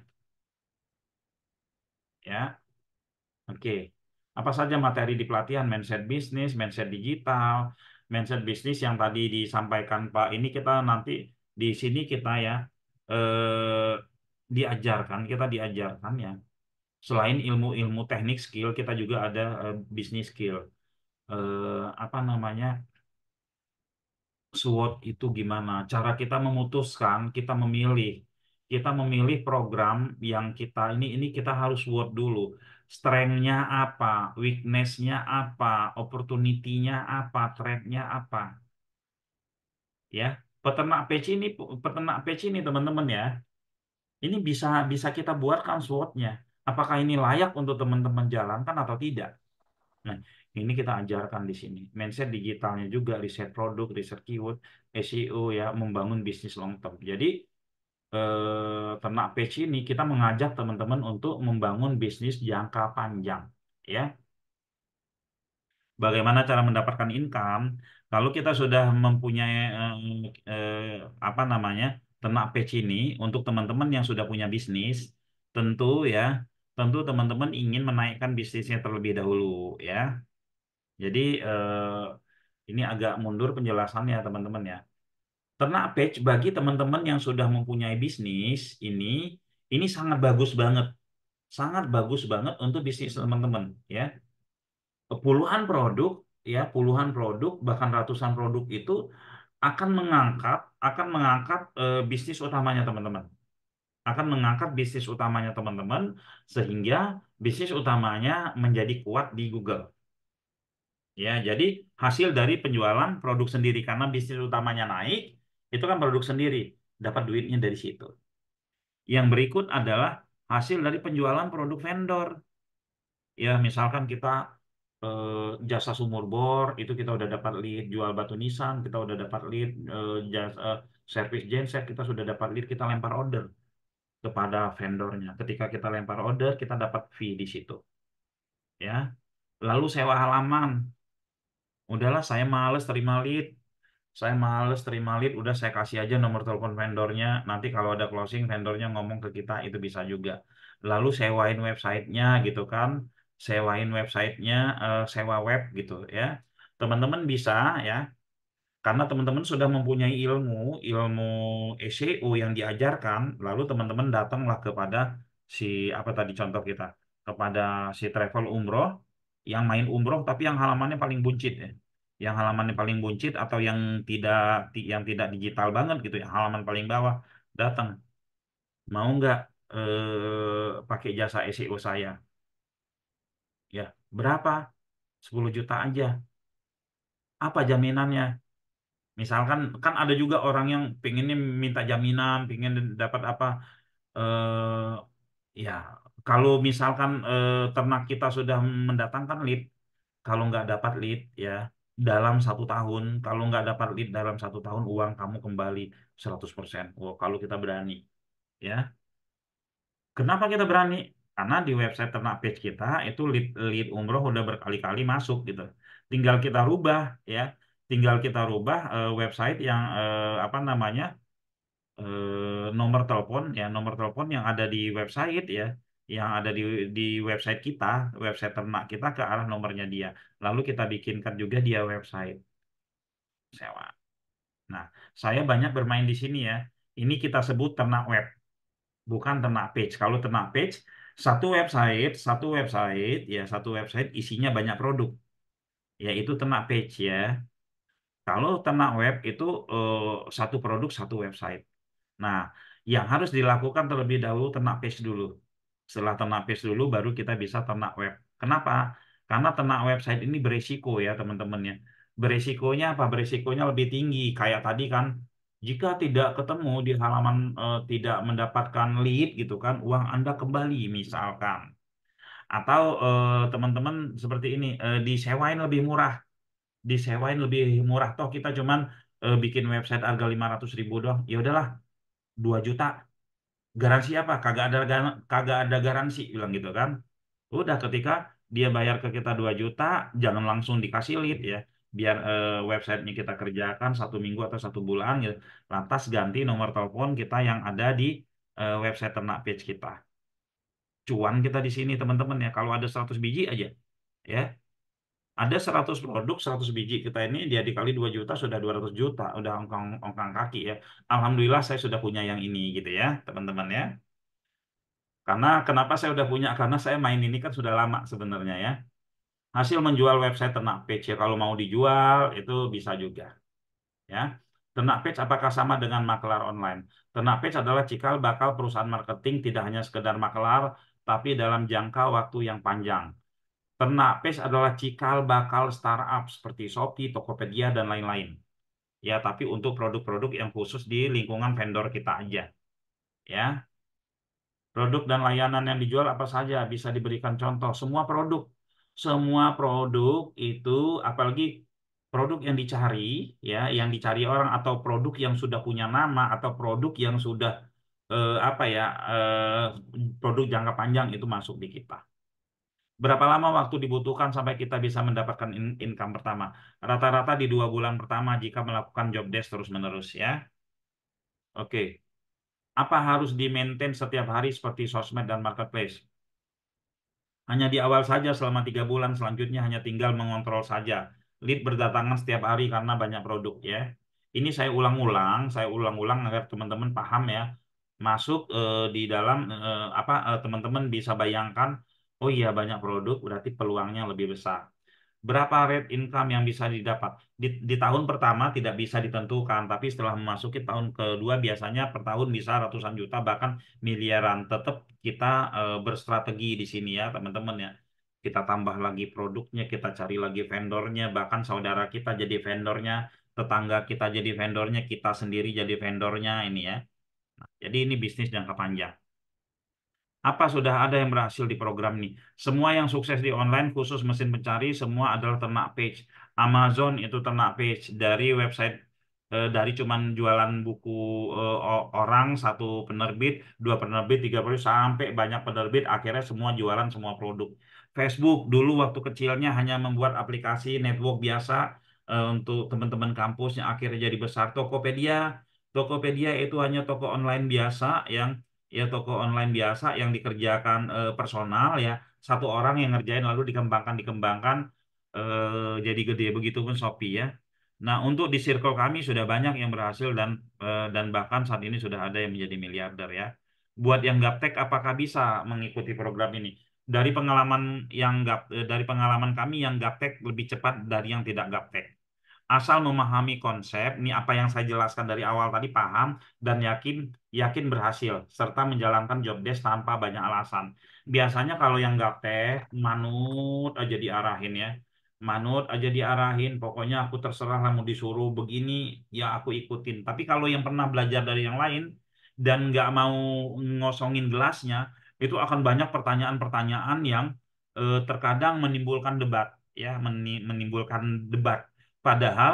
Ya. Oke. Okay apa saja materi di pelatihan mindset bisnis, mindset digital, mindset bisnis yang tadi disampaikan Pak ini kita nanti di sini kita ya eh, diajarkan kita diajarkan ya selain ilmu-ilmu teknik skill kita juga ada eh, bisnis skill eh, apa namanya SWOT itu gimana cara kita memutuskan kita memilih kita memilih program yang kita ini ini kita harus SWOT dulu strength-nya apa, weakness-nya apa, opportunity-nya apa, threat-nya apa. Ya, peternak peci ini peternak peci ini teman-teman ya. Ini bisa bisa kita buatkan SWOT-nya. Apakah ini layak untuk teman-teman jalankan atau tidak? Nah, ini kita ajarkan di sini. Mindset digitalnya juga, riset produk, riset keyword, SEO ya, membangun bisnis long term. Jadi eh, ternak page ini kita mengajak teman-teman untuk membangun bisnis jangka panjang, ya. Bagaimana cara mendapatkan income? Kalau kita sudah mempunyai eh, eh, apa namanya ternak PC ini untuk teman-teman yang sudah punya bisnis, tentu ya, tentu teman-teman ingin menaikkan bisnisnya terlebih dahulu, ya. Jadi eh, ini agak mundur penjelasannya teman-teman ya. Ternak Page bagi teman-teman yang sudah mempunyai bisnis ini, ini sangat bagus banget. Sangat bagus banget untuk bisnis hmm. teman-teman ya. Puluhan produk ya, puluhan produk bahkan ratusan produk itu akan mengangkat akan mengangkat e, bisnis utamanya teman-teman. Akan mengangkat bisnis utamanya teman-teman sehingga bisnis utamanya menjadi kuat di Google. Ya, jadi hasil dari penjualan produk sendiri karena bisnis utamanya naik, itu kan produk sendiri, dapat duitnya dari situ. Yang berikut adalah hasil dari penjualan produk vendor. Ya, misalkan kita eh, jasa sumur bor itu kita udah dapat lead jual batu nisan, kita udah dapat lead eh, jasa eh, service genset, kita sudah dapat lead, kita lempar order kepada vendornya. Ketika kita lempar order, kita dapat fee di situ. Ya. Lalu sewa halaman. Udahlah saya males terima lead, saya males terima lead, udah saya kasih aja nomor telepon vendornya. Nanti kalau ada closing, vendornya ngomong ke kita, itu bisa juga. Lalu sewain websitenya gitu kan, sewain websitenya, uh, sewa web gitu ya. Teman-teman bisa ya, karena teman-teman sudah mempunyai ilmu, ilmu SEO yang diajarkan, lalu teman-teman datanglah kepada si, apa tadi contoh kita, kepada si travel umroh, yang main umroh tapi yang halamannya paling buncit ya yang halaman yang paling buncit atau yang tidak yang tidak digital banget gitu ya halaman paling bawah datang mau nggak eh, pakai jasa SEO saya ya berapa 10 juta aja apa jaminannya misalkan kan ada juga orang yang pengennya minta jaminan pengen dapat apa eh, ya kalau misalkan eh, ternak kita sudah mendatangkan lead kalau nggak dapat lead ya dalam satu tahun, kalau nggak dapat lead dalam satu tahun, uang kamu kembali 100%. Oh, kalau kita berani. ya Kenapa kita berani? Karena di website ternak page kita, itu lead, lead umroh udah berkali-kali masuk gitu. Tinggal kita rubah ya. Tinggal kita rubah uh, website yang uh, apa namanya, uh, nomor telepon ya nomor telepon yang ada di website ya yang ada di di website kita, website ternak kita ke arah nomornya dia. Lalu kita bikinkan juga dia website sewa. Nah, saya banyak bermain di sini ya. Ini kita sebut ternak web, bukan ternak page. Kalau ternak page, satu website, satu website, ya satu website isinya banyak produk, yaitu ternak page ya. Kalau ternak web itu eh, satu produk satu website. Nah, yang harus dilakukan terlebih dahulu ternak page dulu setelah ternak page dulu, baru kita bisa ternak web. Kenapa? Karena ternak website ini beresiko ya teman teman ya. Beresikonya apa? Beresikonya lebih tinggi. Kayak tadi kan, jika tidak ketemu di halaman e, tidak mendapatkan lead gitu kan, uang Anda kembali misalkan. Atau eh, teman-teman seperti ini, eh, disewain lebih murah. Disewain lebih murah. Toh kita cuman eh, bikin website harga 500 ribu doang. Ya udahlah, 2 juta garansi apa? Kagak ada kagak ada garansi bilang gitu kan. Udah ketika dia bayar ke kita 2 juta, jangan langsung dikasih lead ya. Biar e, websitenya kita kerjakan satu minggu atau satu bulan gitu. Lantas ganti nomor telepon kita yang ada di e, website ternak page kita. Cuan kita di sini teman-teman ya. Kalau ada 100 biji aja ya ada 100 produk 100 biji kita ini dia dikali 2 juta sudah 200 juta udah ongkang ongkang kaki ya alhamdulillah saya sudah punya yang ini gitu ya teman-teman ya karena kenapa saya udah punya karena saya main ini kan sudah lama sebenarnya ya hasil menjual website ternak page ya. kalau mau dijual itu bisa juga ya ternak page apakah sama dengan makelar online ternak page adalah cikal bakal perusahaan marketing tidak hanya sekedar makelar tapi dalam jangka waktu yang panjang Ternapes adalah cikal bakal startup seperti Shopee, Tokopedia, dan lain-lain. Ya, tapi untuk produk-produk yang khusus di lingkungan vendor kita aja. Ya. Produk dan layanan yang dijual apa saja bisa diberikan contoh. Semua produk. Semua produk itu apalagi produk yang dicari ya, yang dicari orang atau produk yang sudah punya nama atau produk yang sudah eh, apa ya, eh, produk jangka panjang itu masuk di kita Berapa lama waktu dibutuhkan sampai kita bisa mendapatkan in income pertama? Rata-rata di dua bulan pertama jika melakukan job desk terus-menerus ya. Oke. Okay. Apa harus di-maintain setiap hari seperti sosmed dan marketplace? Hanya di awal saja selama tiga bulan, selanjutnya hanya tinggal mengontrol saja. Lead berdatangan setiap hari karena banyak produk ya. Ini saya ulang-ulang, saya ulang-ulang agar teman-teman paham ya. Masuk eh, di dalam eh, apa eh, teman-teman bisa bayangkan Oh iya, banyak produk, berarti peluangnya lebih besar. Berapa rate income yang bisa didapat? Di, di tahun pertama tidak bisa ditentukan, tapi setelah memasuki tahun kedua biasanya per tahun bisa ratusan juta bahkan miliaran. Tetap kita e, berstrategi di sini ya, teman-teman ya. Kita tambah lagi produknya, kita cari lagi vendornya, bahkan saudara kita jadi vendornya, tetangga kita jadi vendornya, kita sendiri jadi vendornya ini ya. Nah, jadi ini bisnis jangka panjang. Apa sudah ada yang berhasil di program ini? Semua yang sukses di online, khusus mesin pencari, semua adalah ternak page. Amazon itu ternak page dari website eh, dari cuman jualan buku eh, orang satu penerbit, dua penerbit, tiga penerbit sampai banyak penerbit akhirnya semua jualan semua produk. Facebook dulu waktu kecilnya hanya membuat aplikasi network biasa eh, untuk teman-teman kampus yang akhirnya jadi besar. Tokopedia, Tokopedia itu hanya toko online biasa yang ya toko online biasa yang dikerjakan e, personal ya satu orang yang ngerjain lalu dikembangkan dikembangkan e, jadi gede begitu pun Shopee ya. Nah untuk di circle kami sudah banyak yang berhasil dan e, dan bahkan saat ini sudah ada yang menjadi miliarder ya. Buat yang gaptek apakah bisa mengikuti program ini? Dari pengalaman yang gap, dari pengalaman kami yang gaptek lebih cepat dari yang tidak gaptek asal memahami konsep, ini apa yang saya jelaskan dari awal tadi paham dan yakin yakin berhasil serta menjalankan job desk tanpa banyak alasan. Biasanya kalau yang gak teh manut aja diarahin ya. Manut aja diarahin, pokoknya aku terserah lah mau disuruh begini ya aku ikutin. Tapi kalau yang pernah belajar dari yang lain dan nggak mau ngosongin gelasnya, itu akan banyak pertanyaan-pertanyaan yang eh, terkadang menimbulkan debat ya, menimbulkan debat Padahal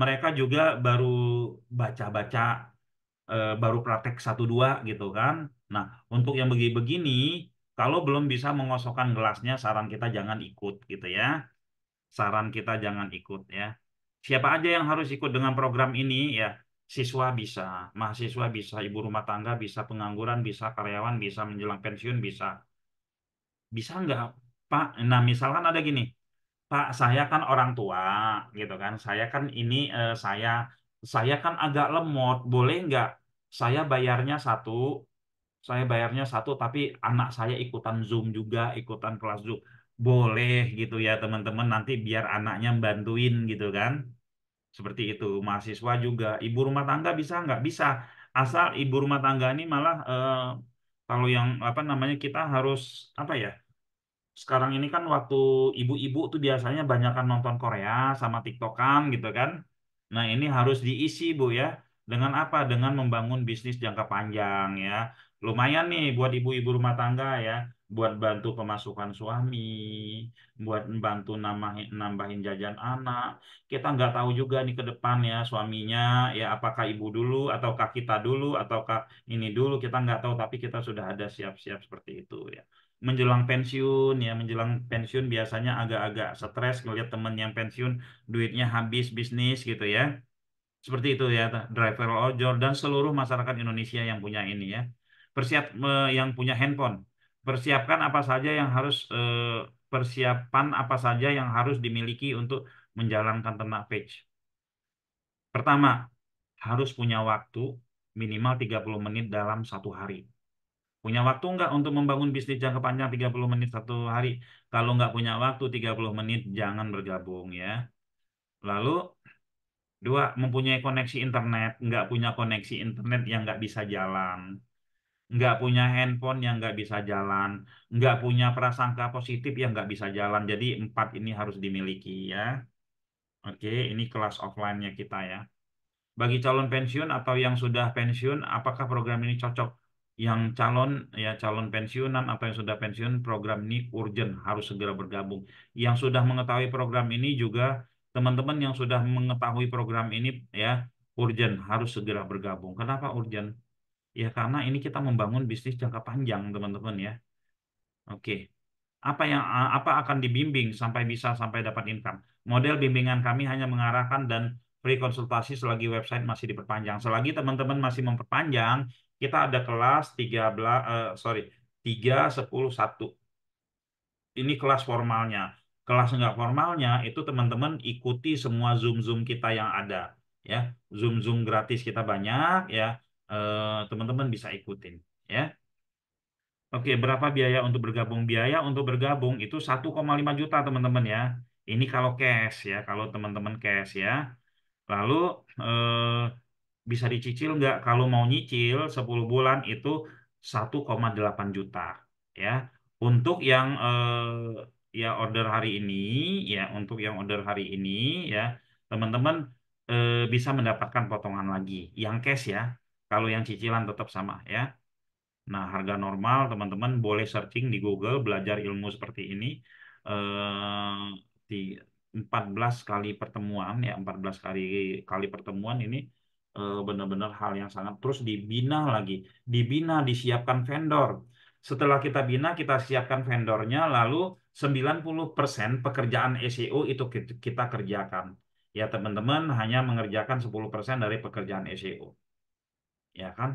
mereka juga baru baca-baca, eh, baru praktek satu dua gitu kan. Nah, untuk yang begini-begini, kalau belum bisa mengosokkan gelasnya, saran kita jangan ikut gitu ya. Saran kita jangan ikut ya. Siapa aja yang harus ikut dengan program ini ya? Siswa bisa, mahasiswa bisa, ibu rumah tangga bisa, pengangguran bisa, karyawan bisa, menjelang pensiun bisa. Bisa nggak Pak? Nah, misalkan ada gini, Pak, saya kan orang tua, gitu kan. Saya kan ini, eh, saya saya kan agak lemot. Boleh nggak saya bayarnya satu, saya bayarnya satu, tapi anak saya ikutan Zoom juga, ikutan kelas Zoom. Boleh gitu ya teman-teman, nanti biar anaknya bantuin gitu kan. Seperti itu, mahasiswa juga. Ibu rumah tangga bisa nggak? Bisa. Asal ibu rumah tangga ini malah eh, kalau yang apa namanya kita harus apa ya sekarang ini kan waktu ibu-ibu tuh biasanya banyak kan nonton Korea sama TikTokan gitu kan. Nah, ini harus diisi, Bu ya. Dengan apa? Dengan membangun bisnis jangka panjang ya. Lumayan nih buat ibu-ibu rumah tangga ya, buat bantu pemasukan suami, buat bantu nambahin, nambahin jajan anak. Kita nggak tahu juga nih ke depan ya suaminya ya apakah ibu dulu ataukah kita dulu ataukah ini dulu kita nggak tahu tapi kita sudah ada siap-siap seperti itu ya menjelang pensiun ya menjelang pensiun biasanya agak-agak stres ngelihat temen yang pensiun duitnya habis bisnis gitu ya seperti itu ya driver ojol dan seluruh masyarakat Indonesia yang punya ini ya persiap eh, yang punya handphone persiapkan apa saja yang harus eh, persiapan apa saja yang harus dimiliki untuk menjalankan ternak page pertama harus punya waktu minimal 30 menit dalam satu hari Punya waktu nggak untuk membangun bisnis jangka panjang 30 menit satu hari? Kalau nggak punya waktu 30 menit, jangan bergabung ya. Lalu, dua, mempunyai koneksi internet. Nggak punya koneksi internet yang nggak bisa jalan. Nggak punya handphone yang nggak bisa jalan. Nggak punya prasangka positif yang nggak bisa jalan. Jadi, empat ini harus dimiliki ya. Oke, ini kelas offline-nya kita ya. Bagi calon pensiun atau yang sudah pensiun, apakah program ini cocok? yang calon ya calon pensiunan atau yang sudah pensiun program ini urgent harus segera bergabung. Yang sudah mengetahui program ini juga teman-teman yang sudah mengetahui program ini ya urgent harus segera bergabung. Kenapa urgent? Ya karena ini kita membangun bisnis jangka panjang teman-teman ya. Oke. Apa yang apa akan dibimbing sampai bisa sampai dapat income? Model bimbingan kami hanya mengarahkan dan free konsultasi selagi website masih diperpanjang. Selagi teman-teman masih memperpanjang, kita ada kelas 13 uh, eh, sorry 3 10 1 ini kelas formalnya kelas enggak formalnya itu teman-teman ikuti semua zoom zoom kita yang ada ya zoom zoom gratis kita banyak ya eh, teman-teman uh, bisa ikutin ya oke berapa biaya untuk bergabung biaya untuk bergabung itu 1,5 juta teman-teman ya ini kalau cash ya kalau teman-teman cash ya lalu eh, bisa dicicil nggak? Kalau mau nyicil 10 bulan itu 1,8 juta ya. Untuk yang eh, ya order hari ini ya, untuk yang order hari ini ya, teman-teman eh, bisa mendapatkan potongan lagi yang cash ya. Kalau yang cicilan tetap sama ya. Nah, harga normal teman-teman boleh searching di Google belajar ilmu seperti ini eh di 14 kali pertemuan ya 14 kali kali pertemuan ini Eh, benar-benar hal yang sangat terus dibina lagi, dibina, disiapkan vendor. Setelah kita bina, kita siapkan vendornya, lalu 90% pekerjaan SEO itu kita kerjakan. Ya teman-teman hanya mengerjakan 10% dari pekerjaan SEO. Ya kan?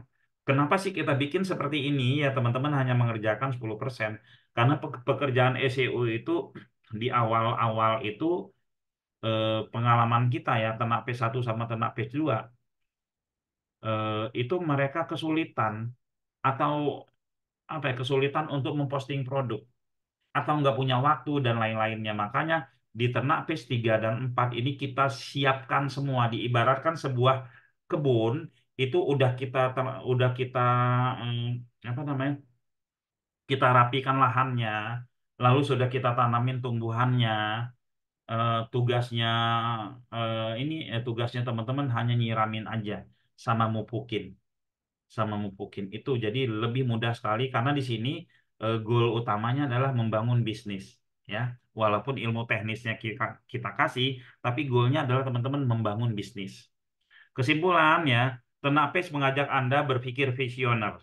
Kenapa sih kita bikin seperti ini? Ya teman-teman hanya mengerjakan 10%. Karena pekerjaan SEO itu di awal-awal itu eh, pengalaman kita ya, tenak P1 sama tenak P2 Eh, itu mereka kesulitan atau apa ya kesulitan untuk memposting produk atau nggak punya waktu dan lain-lainnya makanya di ternak phase 3 dan 4 ini kita siapkan semua diibaratkan sebuah kebun itu udah kita udah kita eh, apa namanya kita rapikan lahannya lalu sudah kita tanamin tumbuhannya eh, tugasnya ini tugasnya teman-teman hanya nyiramin aja sama mupukin sama mupukin itu jadi lebih mudah sekali karena di sini uh, goal utamanya adalah membangun bisnis ya walaupun ilmu teknisnya kita kita kasih tapi goalnya adalah teman-teman membangun bisnis kesimpulannya Tenapes mengajak anda berpikir visioner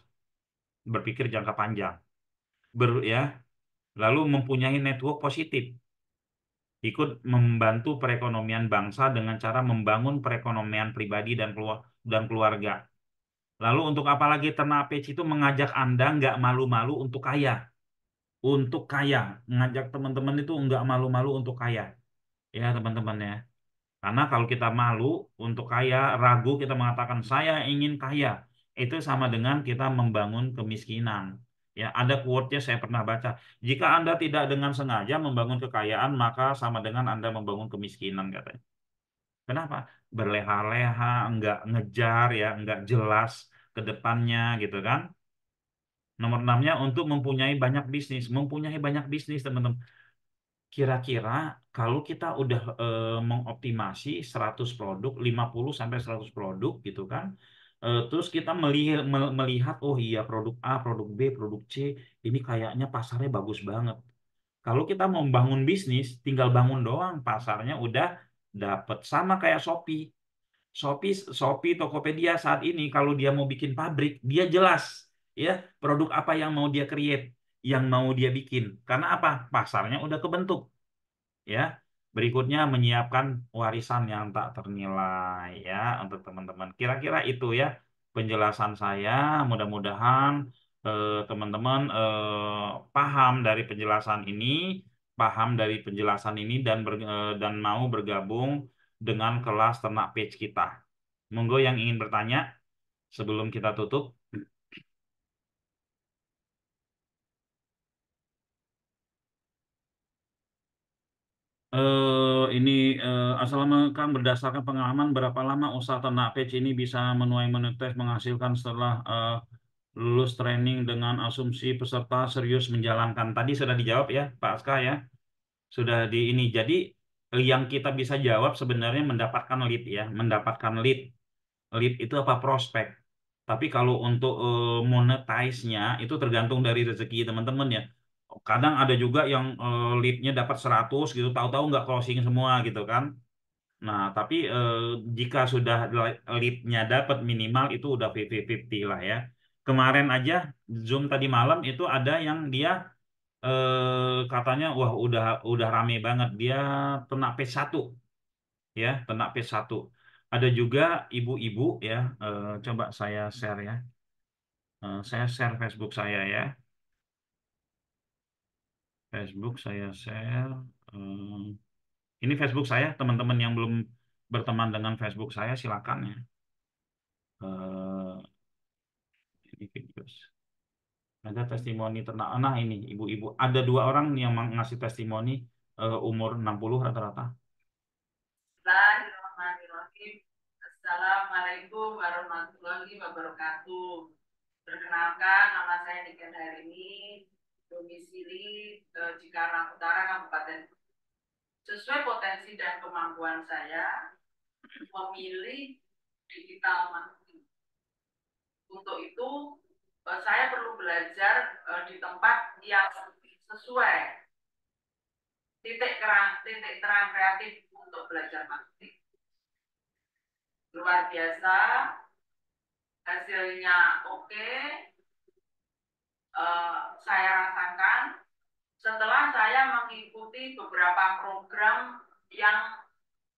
berpikir jangka panjang ber ya lalu mempunyai network positif ikut membantu perekonomian bangsa dengan cara membangun perekonomian pribadi dan keluar dan keluarga. Lalu untuk apalagi Ternapec itu mengajak Anda nggak malu-malu untuk kaya. Untuk kaya. mengajak teman-teman itu nggak malu-malu untuk kaya. Ya teman-teman ya. Karena kalau kita malu untuk kaya, ragu kita mengatakan saya ingin kaya. Itu sama dengan kita membangun kemiskinan. Ya, ada quote-nya saya pernah baca. Jika Anda tidak dengan sengaja membangun kekayaan, maka sama dengan Anda membangun kemiskinan katanya. Kenapa? berleha-leha, nggak ngejar ya, nggak jelas ke depannya gitu kan. Nomor enamnya untuk mempunyai banyak bisnis, mempunyai banyak bisnis teman-teman. Kira-kira kalau kita udah e, mengoptimasi 100 produk, 50 sampai 100 produk gitu kan, e, terus kita melihat, melihat oh iya produk A, produk B, produk C ini kayaknya pasarnya bagus banget. Kalau kita mau bangun bisnis, tinggal bangun doang, pasarnya udah dapat sama kayak Shopee. Shopee, Shopee, Tokopedia saat ini kalau dia mau bikin pabrik, dia jelas ya produk apa yang mau dia create, yang mau dia bikin. Karena apa? Pasarnya udah kebentuk. Ya. Berikutnya menyiapkan warisan yang tak ternilai ya untuk teman-teman. Kira-kira itu ya penjelasan saya. Mudah-mudahan eh, teman-teman eh, teman -teman, eh, paham dari penjelasan ini paham dari penjelasan ini dan ber, eh, dan mau bergabung dengan kelas ternak page kita. Monggo yang ingin bertanya sebelum kita tutup. Uh, ini uh, Assalamualaikum berdasarkan pengalaman berapa lama usaha ternak page ini bisa menuai menetes menghasilkan setelah uh, lulus training dengan asumsi peserta serius menjalankan. Tadi sudah dijawab ya, Pak Aska ya. Sudah di ini. Jadi yang kita bisa jawab sebenarnya mendapatkan lead ya, mendapatkan lead. Lead itu apa prospek. Tapi kalau untuk uh, monetize-nya itu tergantung dari rezeki teman-teman ya. Kadang ada juga yang uh, lead-nya dapat 100 gitu, tahu-tahu nggak closing semua gitu kan. Nah, tapi eh, jika sudah lead-nya dapat minimal itu udah 50-50 lah ya kemarin aja Zoom tadi malam itu ada yang dia eh, katanya wah udah udah rame banget dia ternak P1 ya, ternak P1. Ada juga ibu-ibu ya, eh, coba saya share ya. Eh, saya share Facebook saya ya. Facebook saya share. Eh, ini Facebook saya, teman-teman yang belum berteman dengan Facebook saya silakan ya. Eh, di videos. Ada testimoni ternak. Nah ini ibu-ibu. Ada dua orang yang ngasih testimoni uh, umur 60 rata-rata. Assalamualaikum warahmatullahi wabarakatuh. Perkenalkan nama saya Niken hari ini domisili eh, Cikarang Utara Kabupaten. Sesuai potensi dan kemampuan saya memilih digital untuk itu eh, saya perlu belajar eh, di tempat yang sesuai titik terang titik terang kreatif untuk belajar marketing luar biasa hasilnya oke okay. Eh, saya rasakan setelah saya mengikuti beberapa program yang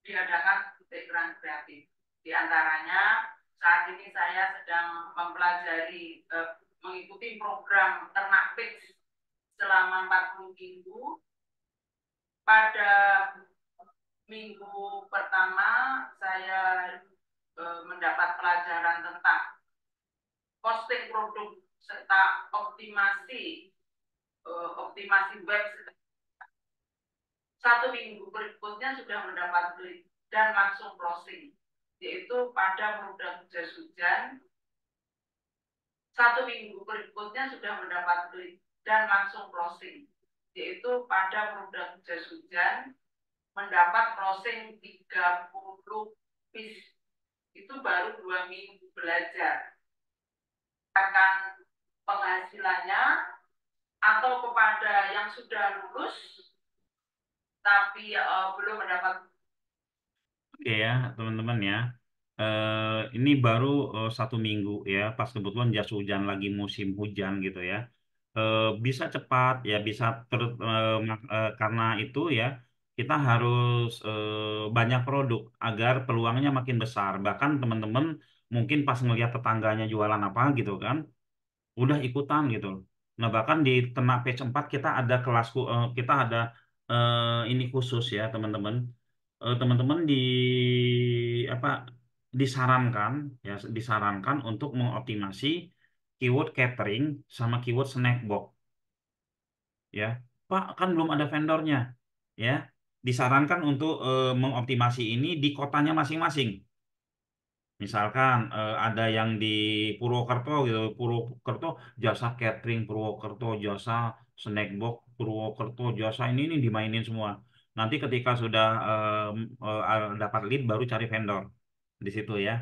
diadakan titik terang kreatif di antaranya saat ini saya sedang mempelajari eh, mengikuti program ternak pit selama 40 minggu. Pada minggu pertama saya eh, mendapat pelajaran tentang posting produk serta optimasi eh, optimasi web satu minggu berikutnya sudah mendapat beli dan langsung closing yaitu pada program hujan hujan satu minggu berikutnya sudah mendapat klik dan langsung closing yaitu pada program hujan hujan mendapat closing 30 piece itu baru dua minggu belajar akan penghasilannya atau kepada yang sudah lulus tapi uh, belum mendapat Oke ya, teman-teman ya. uh, ini baru uh, satu minggu ya, pas kebetulan jas hujan lagi musim hujan gitu ya. uh, bisa cepat ya, bisa ter, uh, uh, karena itu ya kita harus uh, banyak produk agar peluangnya makin besar. Bahkan teman-teman mungkin pas ngelihat tetangganya jualan apa gitu kan, udah ikutan gitu. Nah, bahkan di Ternak Page 4 kita ada kelas uh, kita ada uh, ini khusus ya, teman-teman. Eh, teman-teman di apa disarankan ya disarankan untuk mengoptimasi keyword catering sama keyword snack box. Ya, Pak, kan belum ada vendornya. Ya, disarankan untuk e, mengoptimasi ini di kotanya masing-masing. Misalkan e, ada yang di Purwokerto gitu, Purwokerto jasa catering, Purwokerto jasa snack box, Purwokerto jasa ini ini dimainin semua Nanti ketika sudah uh, uh, dapat lead baru cari vendor di situ ya.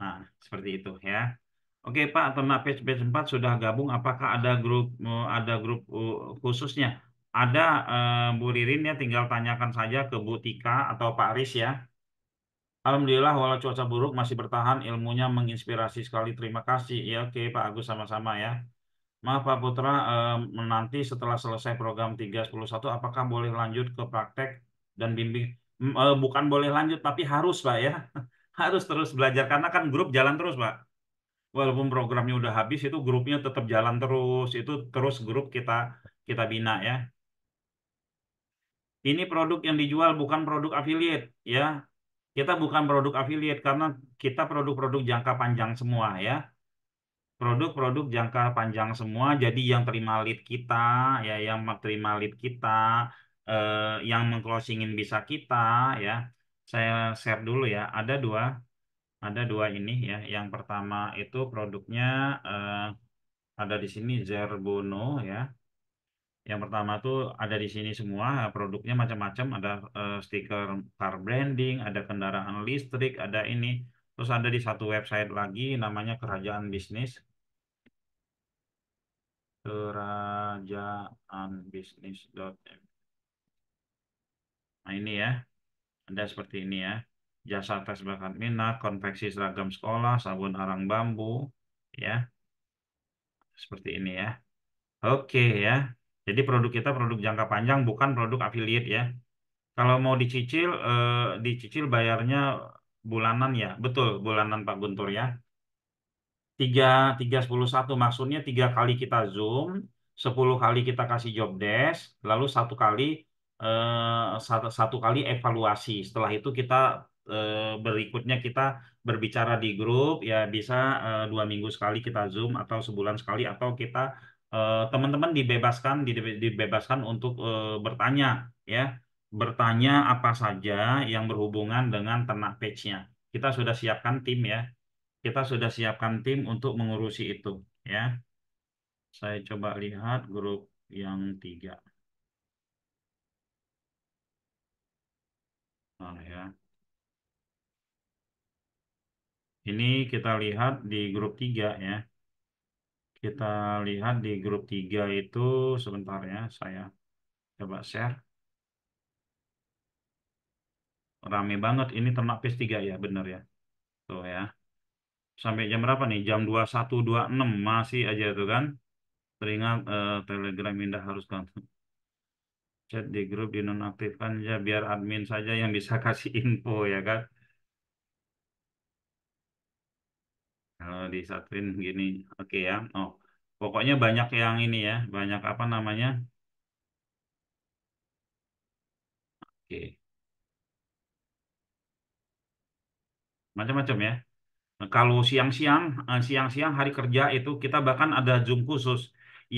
Nah, seperti itu ya. Oke Pak, tema page page 4 sudah gabung. Apakah ada grup uh, ada grup uh, khususnya? Ada uh, Bu Ririn ya, tinggal tanyakan saja ke Bu Tika atau Pak Aris ya. Alhamdulillah walau cuaca buruk masih bertahan ilmunya menginspirasi sekali. Terima kasih. Ya oke Pak Agus sama-sama ya. Maaf Pak Putra, menanti eh, setelah selesai program 311 apakah boleh lanjut ke praktek dan bimbing? Eh, bukan boleh lanjut, tapi harus Pak ya. Harus terus belajar, karena kan grup jalan terus Pak. Walaupun programnya udah habis, itu grupnya tetap jalan terus. Itu terus grup kita kita bina ya. Ini produk yang dijual bukan produk affiliate ya. Kita bukan produk affiliate karena kita produk-produk jangka panjang semua ya Produk-produk jangka panjang semua, jadi yang terima lead kita, ya yang terima lead kita, eh, yang mengclosingin bisa kita, ya. Saya share dulu ya. Ada dua, ada dua ini ya. Yang pertama itu produknya eh, ada di sini Zerbono ya. Yang pertama tuh ada di sini semua produknya macam-macam, ada eh, stiker car branding, ada kendaraan listrik, ada ini. Terus ada di satu website lagi namanya Kerajaan Bisnis m. Nah ini ya, ada seperti ini ya. Jasa tes bakat minat, konveksi seragam sekolah, sabun arang bambu, ya. Seperti ini ya. Oke ya. Jadi produk kita produk jangka panjang bukan produk affiliate ya. Kalau mau dicicil, eh, dicicil bayarnya bulanan ya. Betul, bulanan Pak Guntur ya tiga tiga sepuluh satu maksudnya tiga kali kita zoom sepuluh kali kita kasih job desk lalu satu kali eh, satu, satu kali evaluasi setelah itu kita eh, berikutnya kita berbicara di grup ya bisa eh, dua minggu sekali kita zoom atau sebulan sekali atau kita teman-teman dibebaskan dibebaskan untuk bertanya ya bertanya apa saja yang berhubungan dengan ternak page-nya kita sudah siapkan tim ya kita sudah siapkan tim untuk mengurusi itu ya. Saya coba lihat grup yang tiga. Nah, ya. Ini kita lihat di grup tiga ya. Kita lihat di grup tiga itu sebentar ya, saya coba share. Rame banget ini ternak tiga 3 ya, bener ya. Tuh ya sampai jam berapa nih? Jam 21.26 masih aja tuh kan. Teringat uh, Telegram Indah harus kan Chat di grup dinonaktifkan aja biar admin saja yang bisa kasih info ya kan. Kalau di gini, oke ya. Oh, pokoknya banyak yang ini ya, banyak apa namanya? Oke. Macam-macam ya. Kalau siang-siang, eh, siang-siang hari kerja itu kita bahkan ada Zoom khusus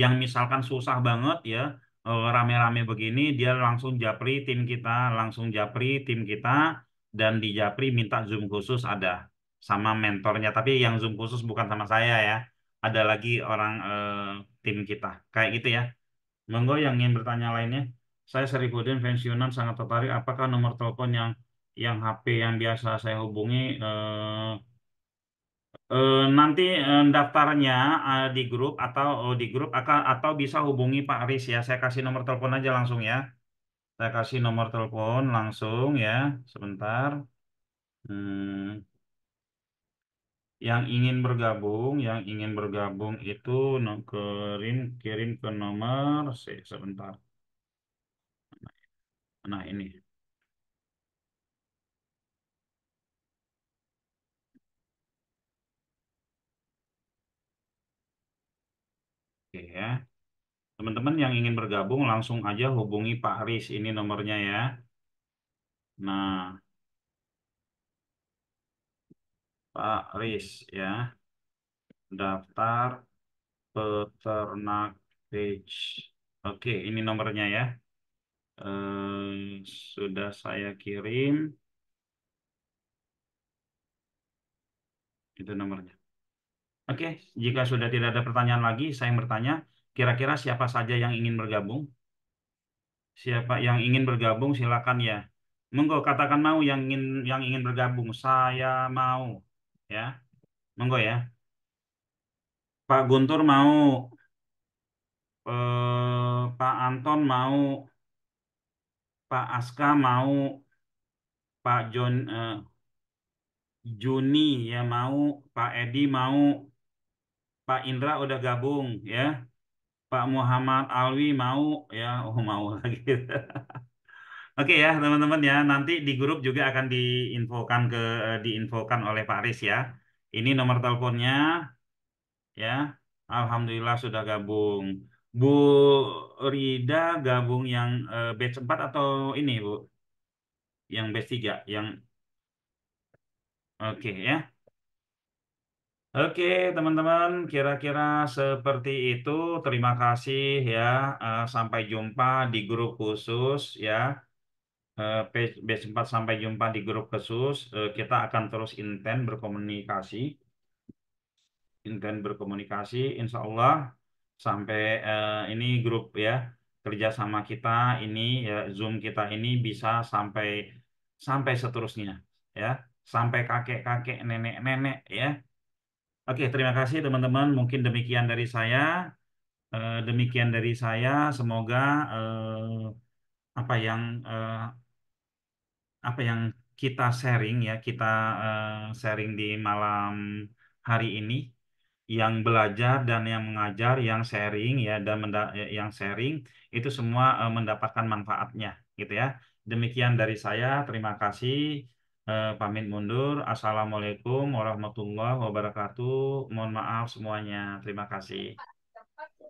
yang misalkan susah banget ya eh, rame-rame begini dia langsung japri tim kita, langsung japri tim kita dan di japri minta Zoom khusus ada sama mentornya tapi yang Zoom khusus bukan sama saya ya. Ada lagi orang eh, tim kita. Kayak gitu ya. Monggo yang ingin bertanya lainnya. Saya Sarifudin pensiunan sangat tertarik apakah nomor telepon yang yang HP yang biasa saya hubungi eh, Eh, nanti eh, daftarnya eh, di grup atau oh, di grup akan atau bisa hubungi Pak Aris ya. Saya kasih nomor telepon aja langsung ya. Saya kasih nomor telepon langsung ya. Sebentar. Hmm. Yang ingin bergabung, yang ingin bergabung itu kirim kirim ke nomor C sebentar. Nah ini. Oke ya. Teman-teman yang ingin bergabung langsung aja hubungi Pak Riz. Ini nomornya ya. Nah, Pak Riz ya. Daftar peternak page. Oke, ini nomornya ya. Eh, sudah saya kirim. Itu nomornya. Oke, jika sudah tidak ada pertanyaan lagi, saya bertanya, kira-kira siapa saja yang ingin bergabung? Siapa yang ingin bergabung, silakan ya. Monggo katakan mau yang ingin yang ingin bergabung. Saya mau, ya. Monggo ya. Pak Guntur mau, eh, Pak Anton mau, Pak Aska mau, Pak John, eh, Juni ya mau, Pak Edi mau, Pak Indra udah gabung ya. Pak Muhammad Alwi mau ya, oh mau lagi. Oke ya teman-teman ya, nanti di grup juga akan diinfokan ke eh, diinfokan oleh Pak Aris ya. Ini nomor teleponnya ya. Alhamdulillah sudah gabung. Bu Rida gabung yang uh, batch 4 atau ini Bu? Yang batch 3, yang Oke ya. Oke, teman-teman, kira-kira seperti itu. Terima kasih ya. Eh, sampai jumpa di grup khusus ya. Eh, b 4 sampai jumpa di grup khusus. Eh, kita akan terus intent berkomunikasi. Intent berkomunikasi, insya Allah. Sampai ini grup ya, kerjasama kita ini, ya, Zoom kita ini bisa sampai sampai seterusnya. ya Sampai kakek-kakek, nenek-nenek ya Oke, terima kasih teman-teman. Mungkin demikian dari saya. Eh, demikian dari saya. Semoga eh, apa yang eh, apa yang kita sharing ya, kita eh, sharing di malam hari ini yang belajar dan yang mengajar, yang sharing ya dan yang sharing itu semua eh, mendapatkan manfaatnya gitu ya. Demikian dari saya. Terima kasih eh, pamit mundur. Assalamualaikum warahmatullahi wabarakatuh. Mohon maaf semuanya. Terima kasih.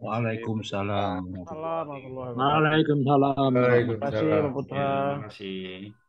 Waalaikumsalam. Waalaikumsalam. Waalaikumsalam. Waalaikumsalam. Terima kasih, Pak Putra. Terima kasih.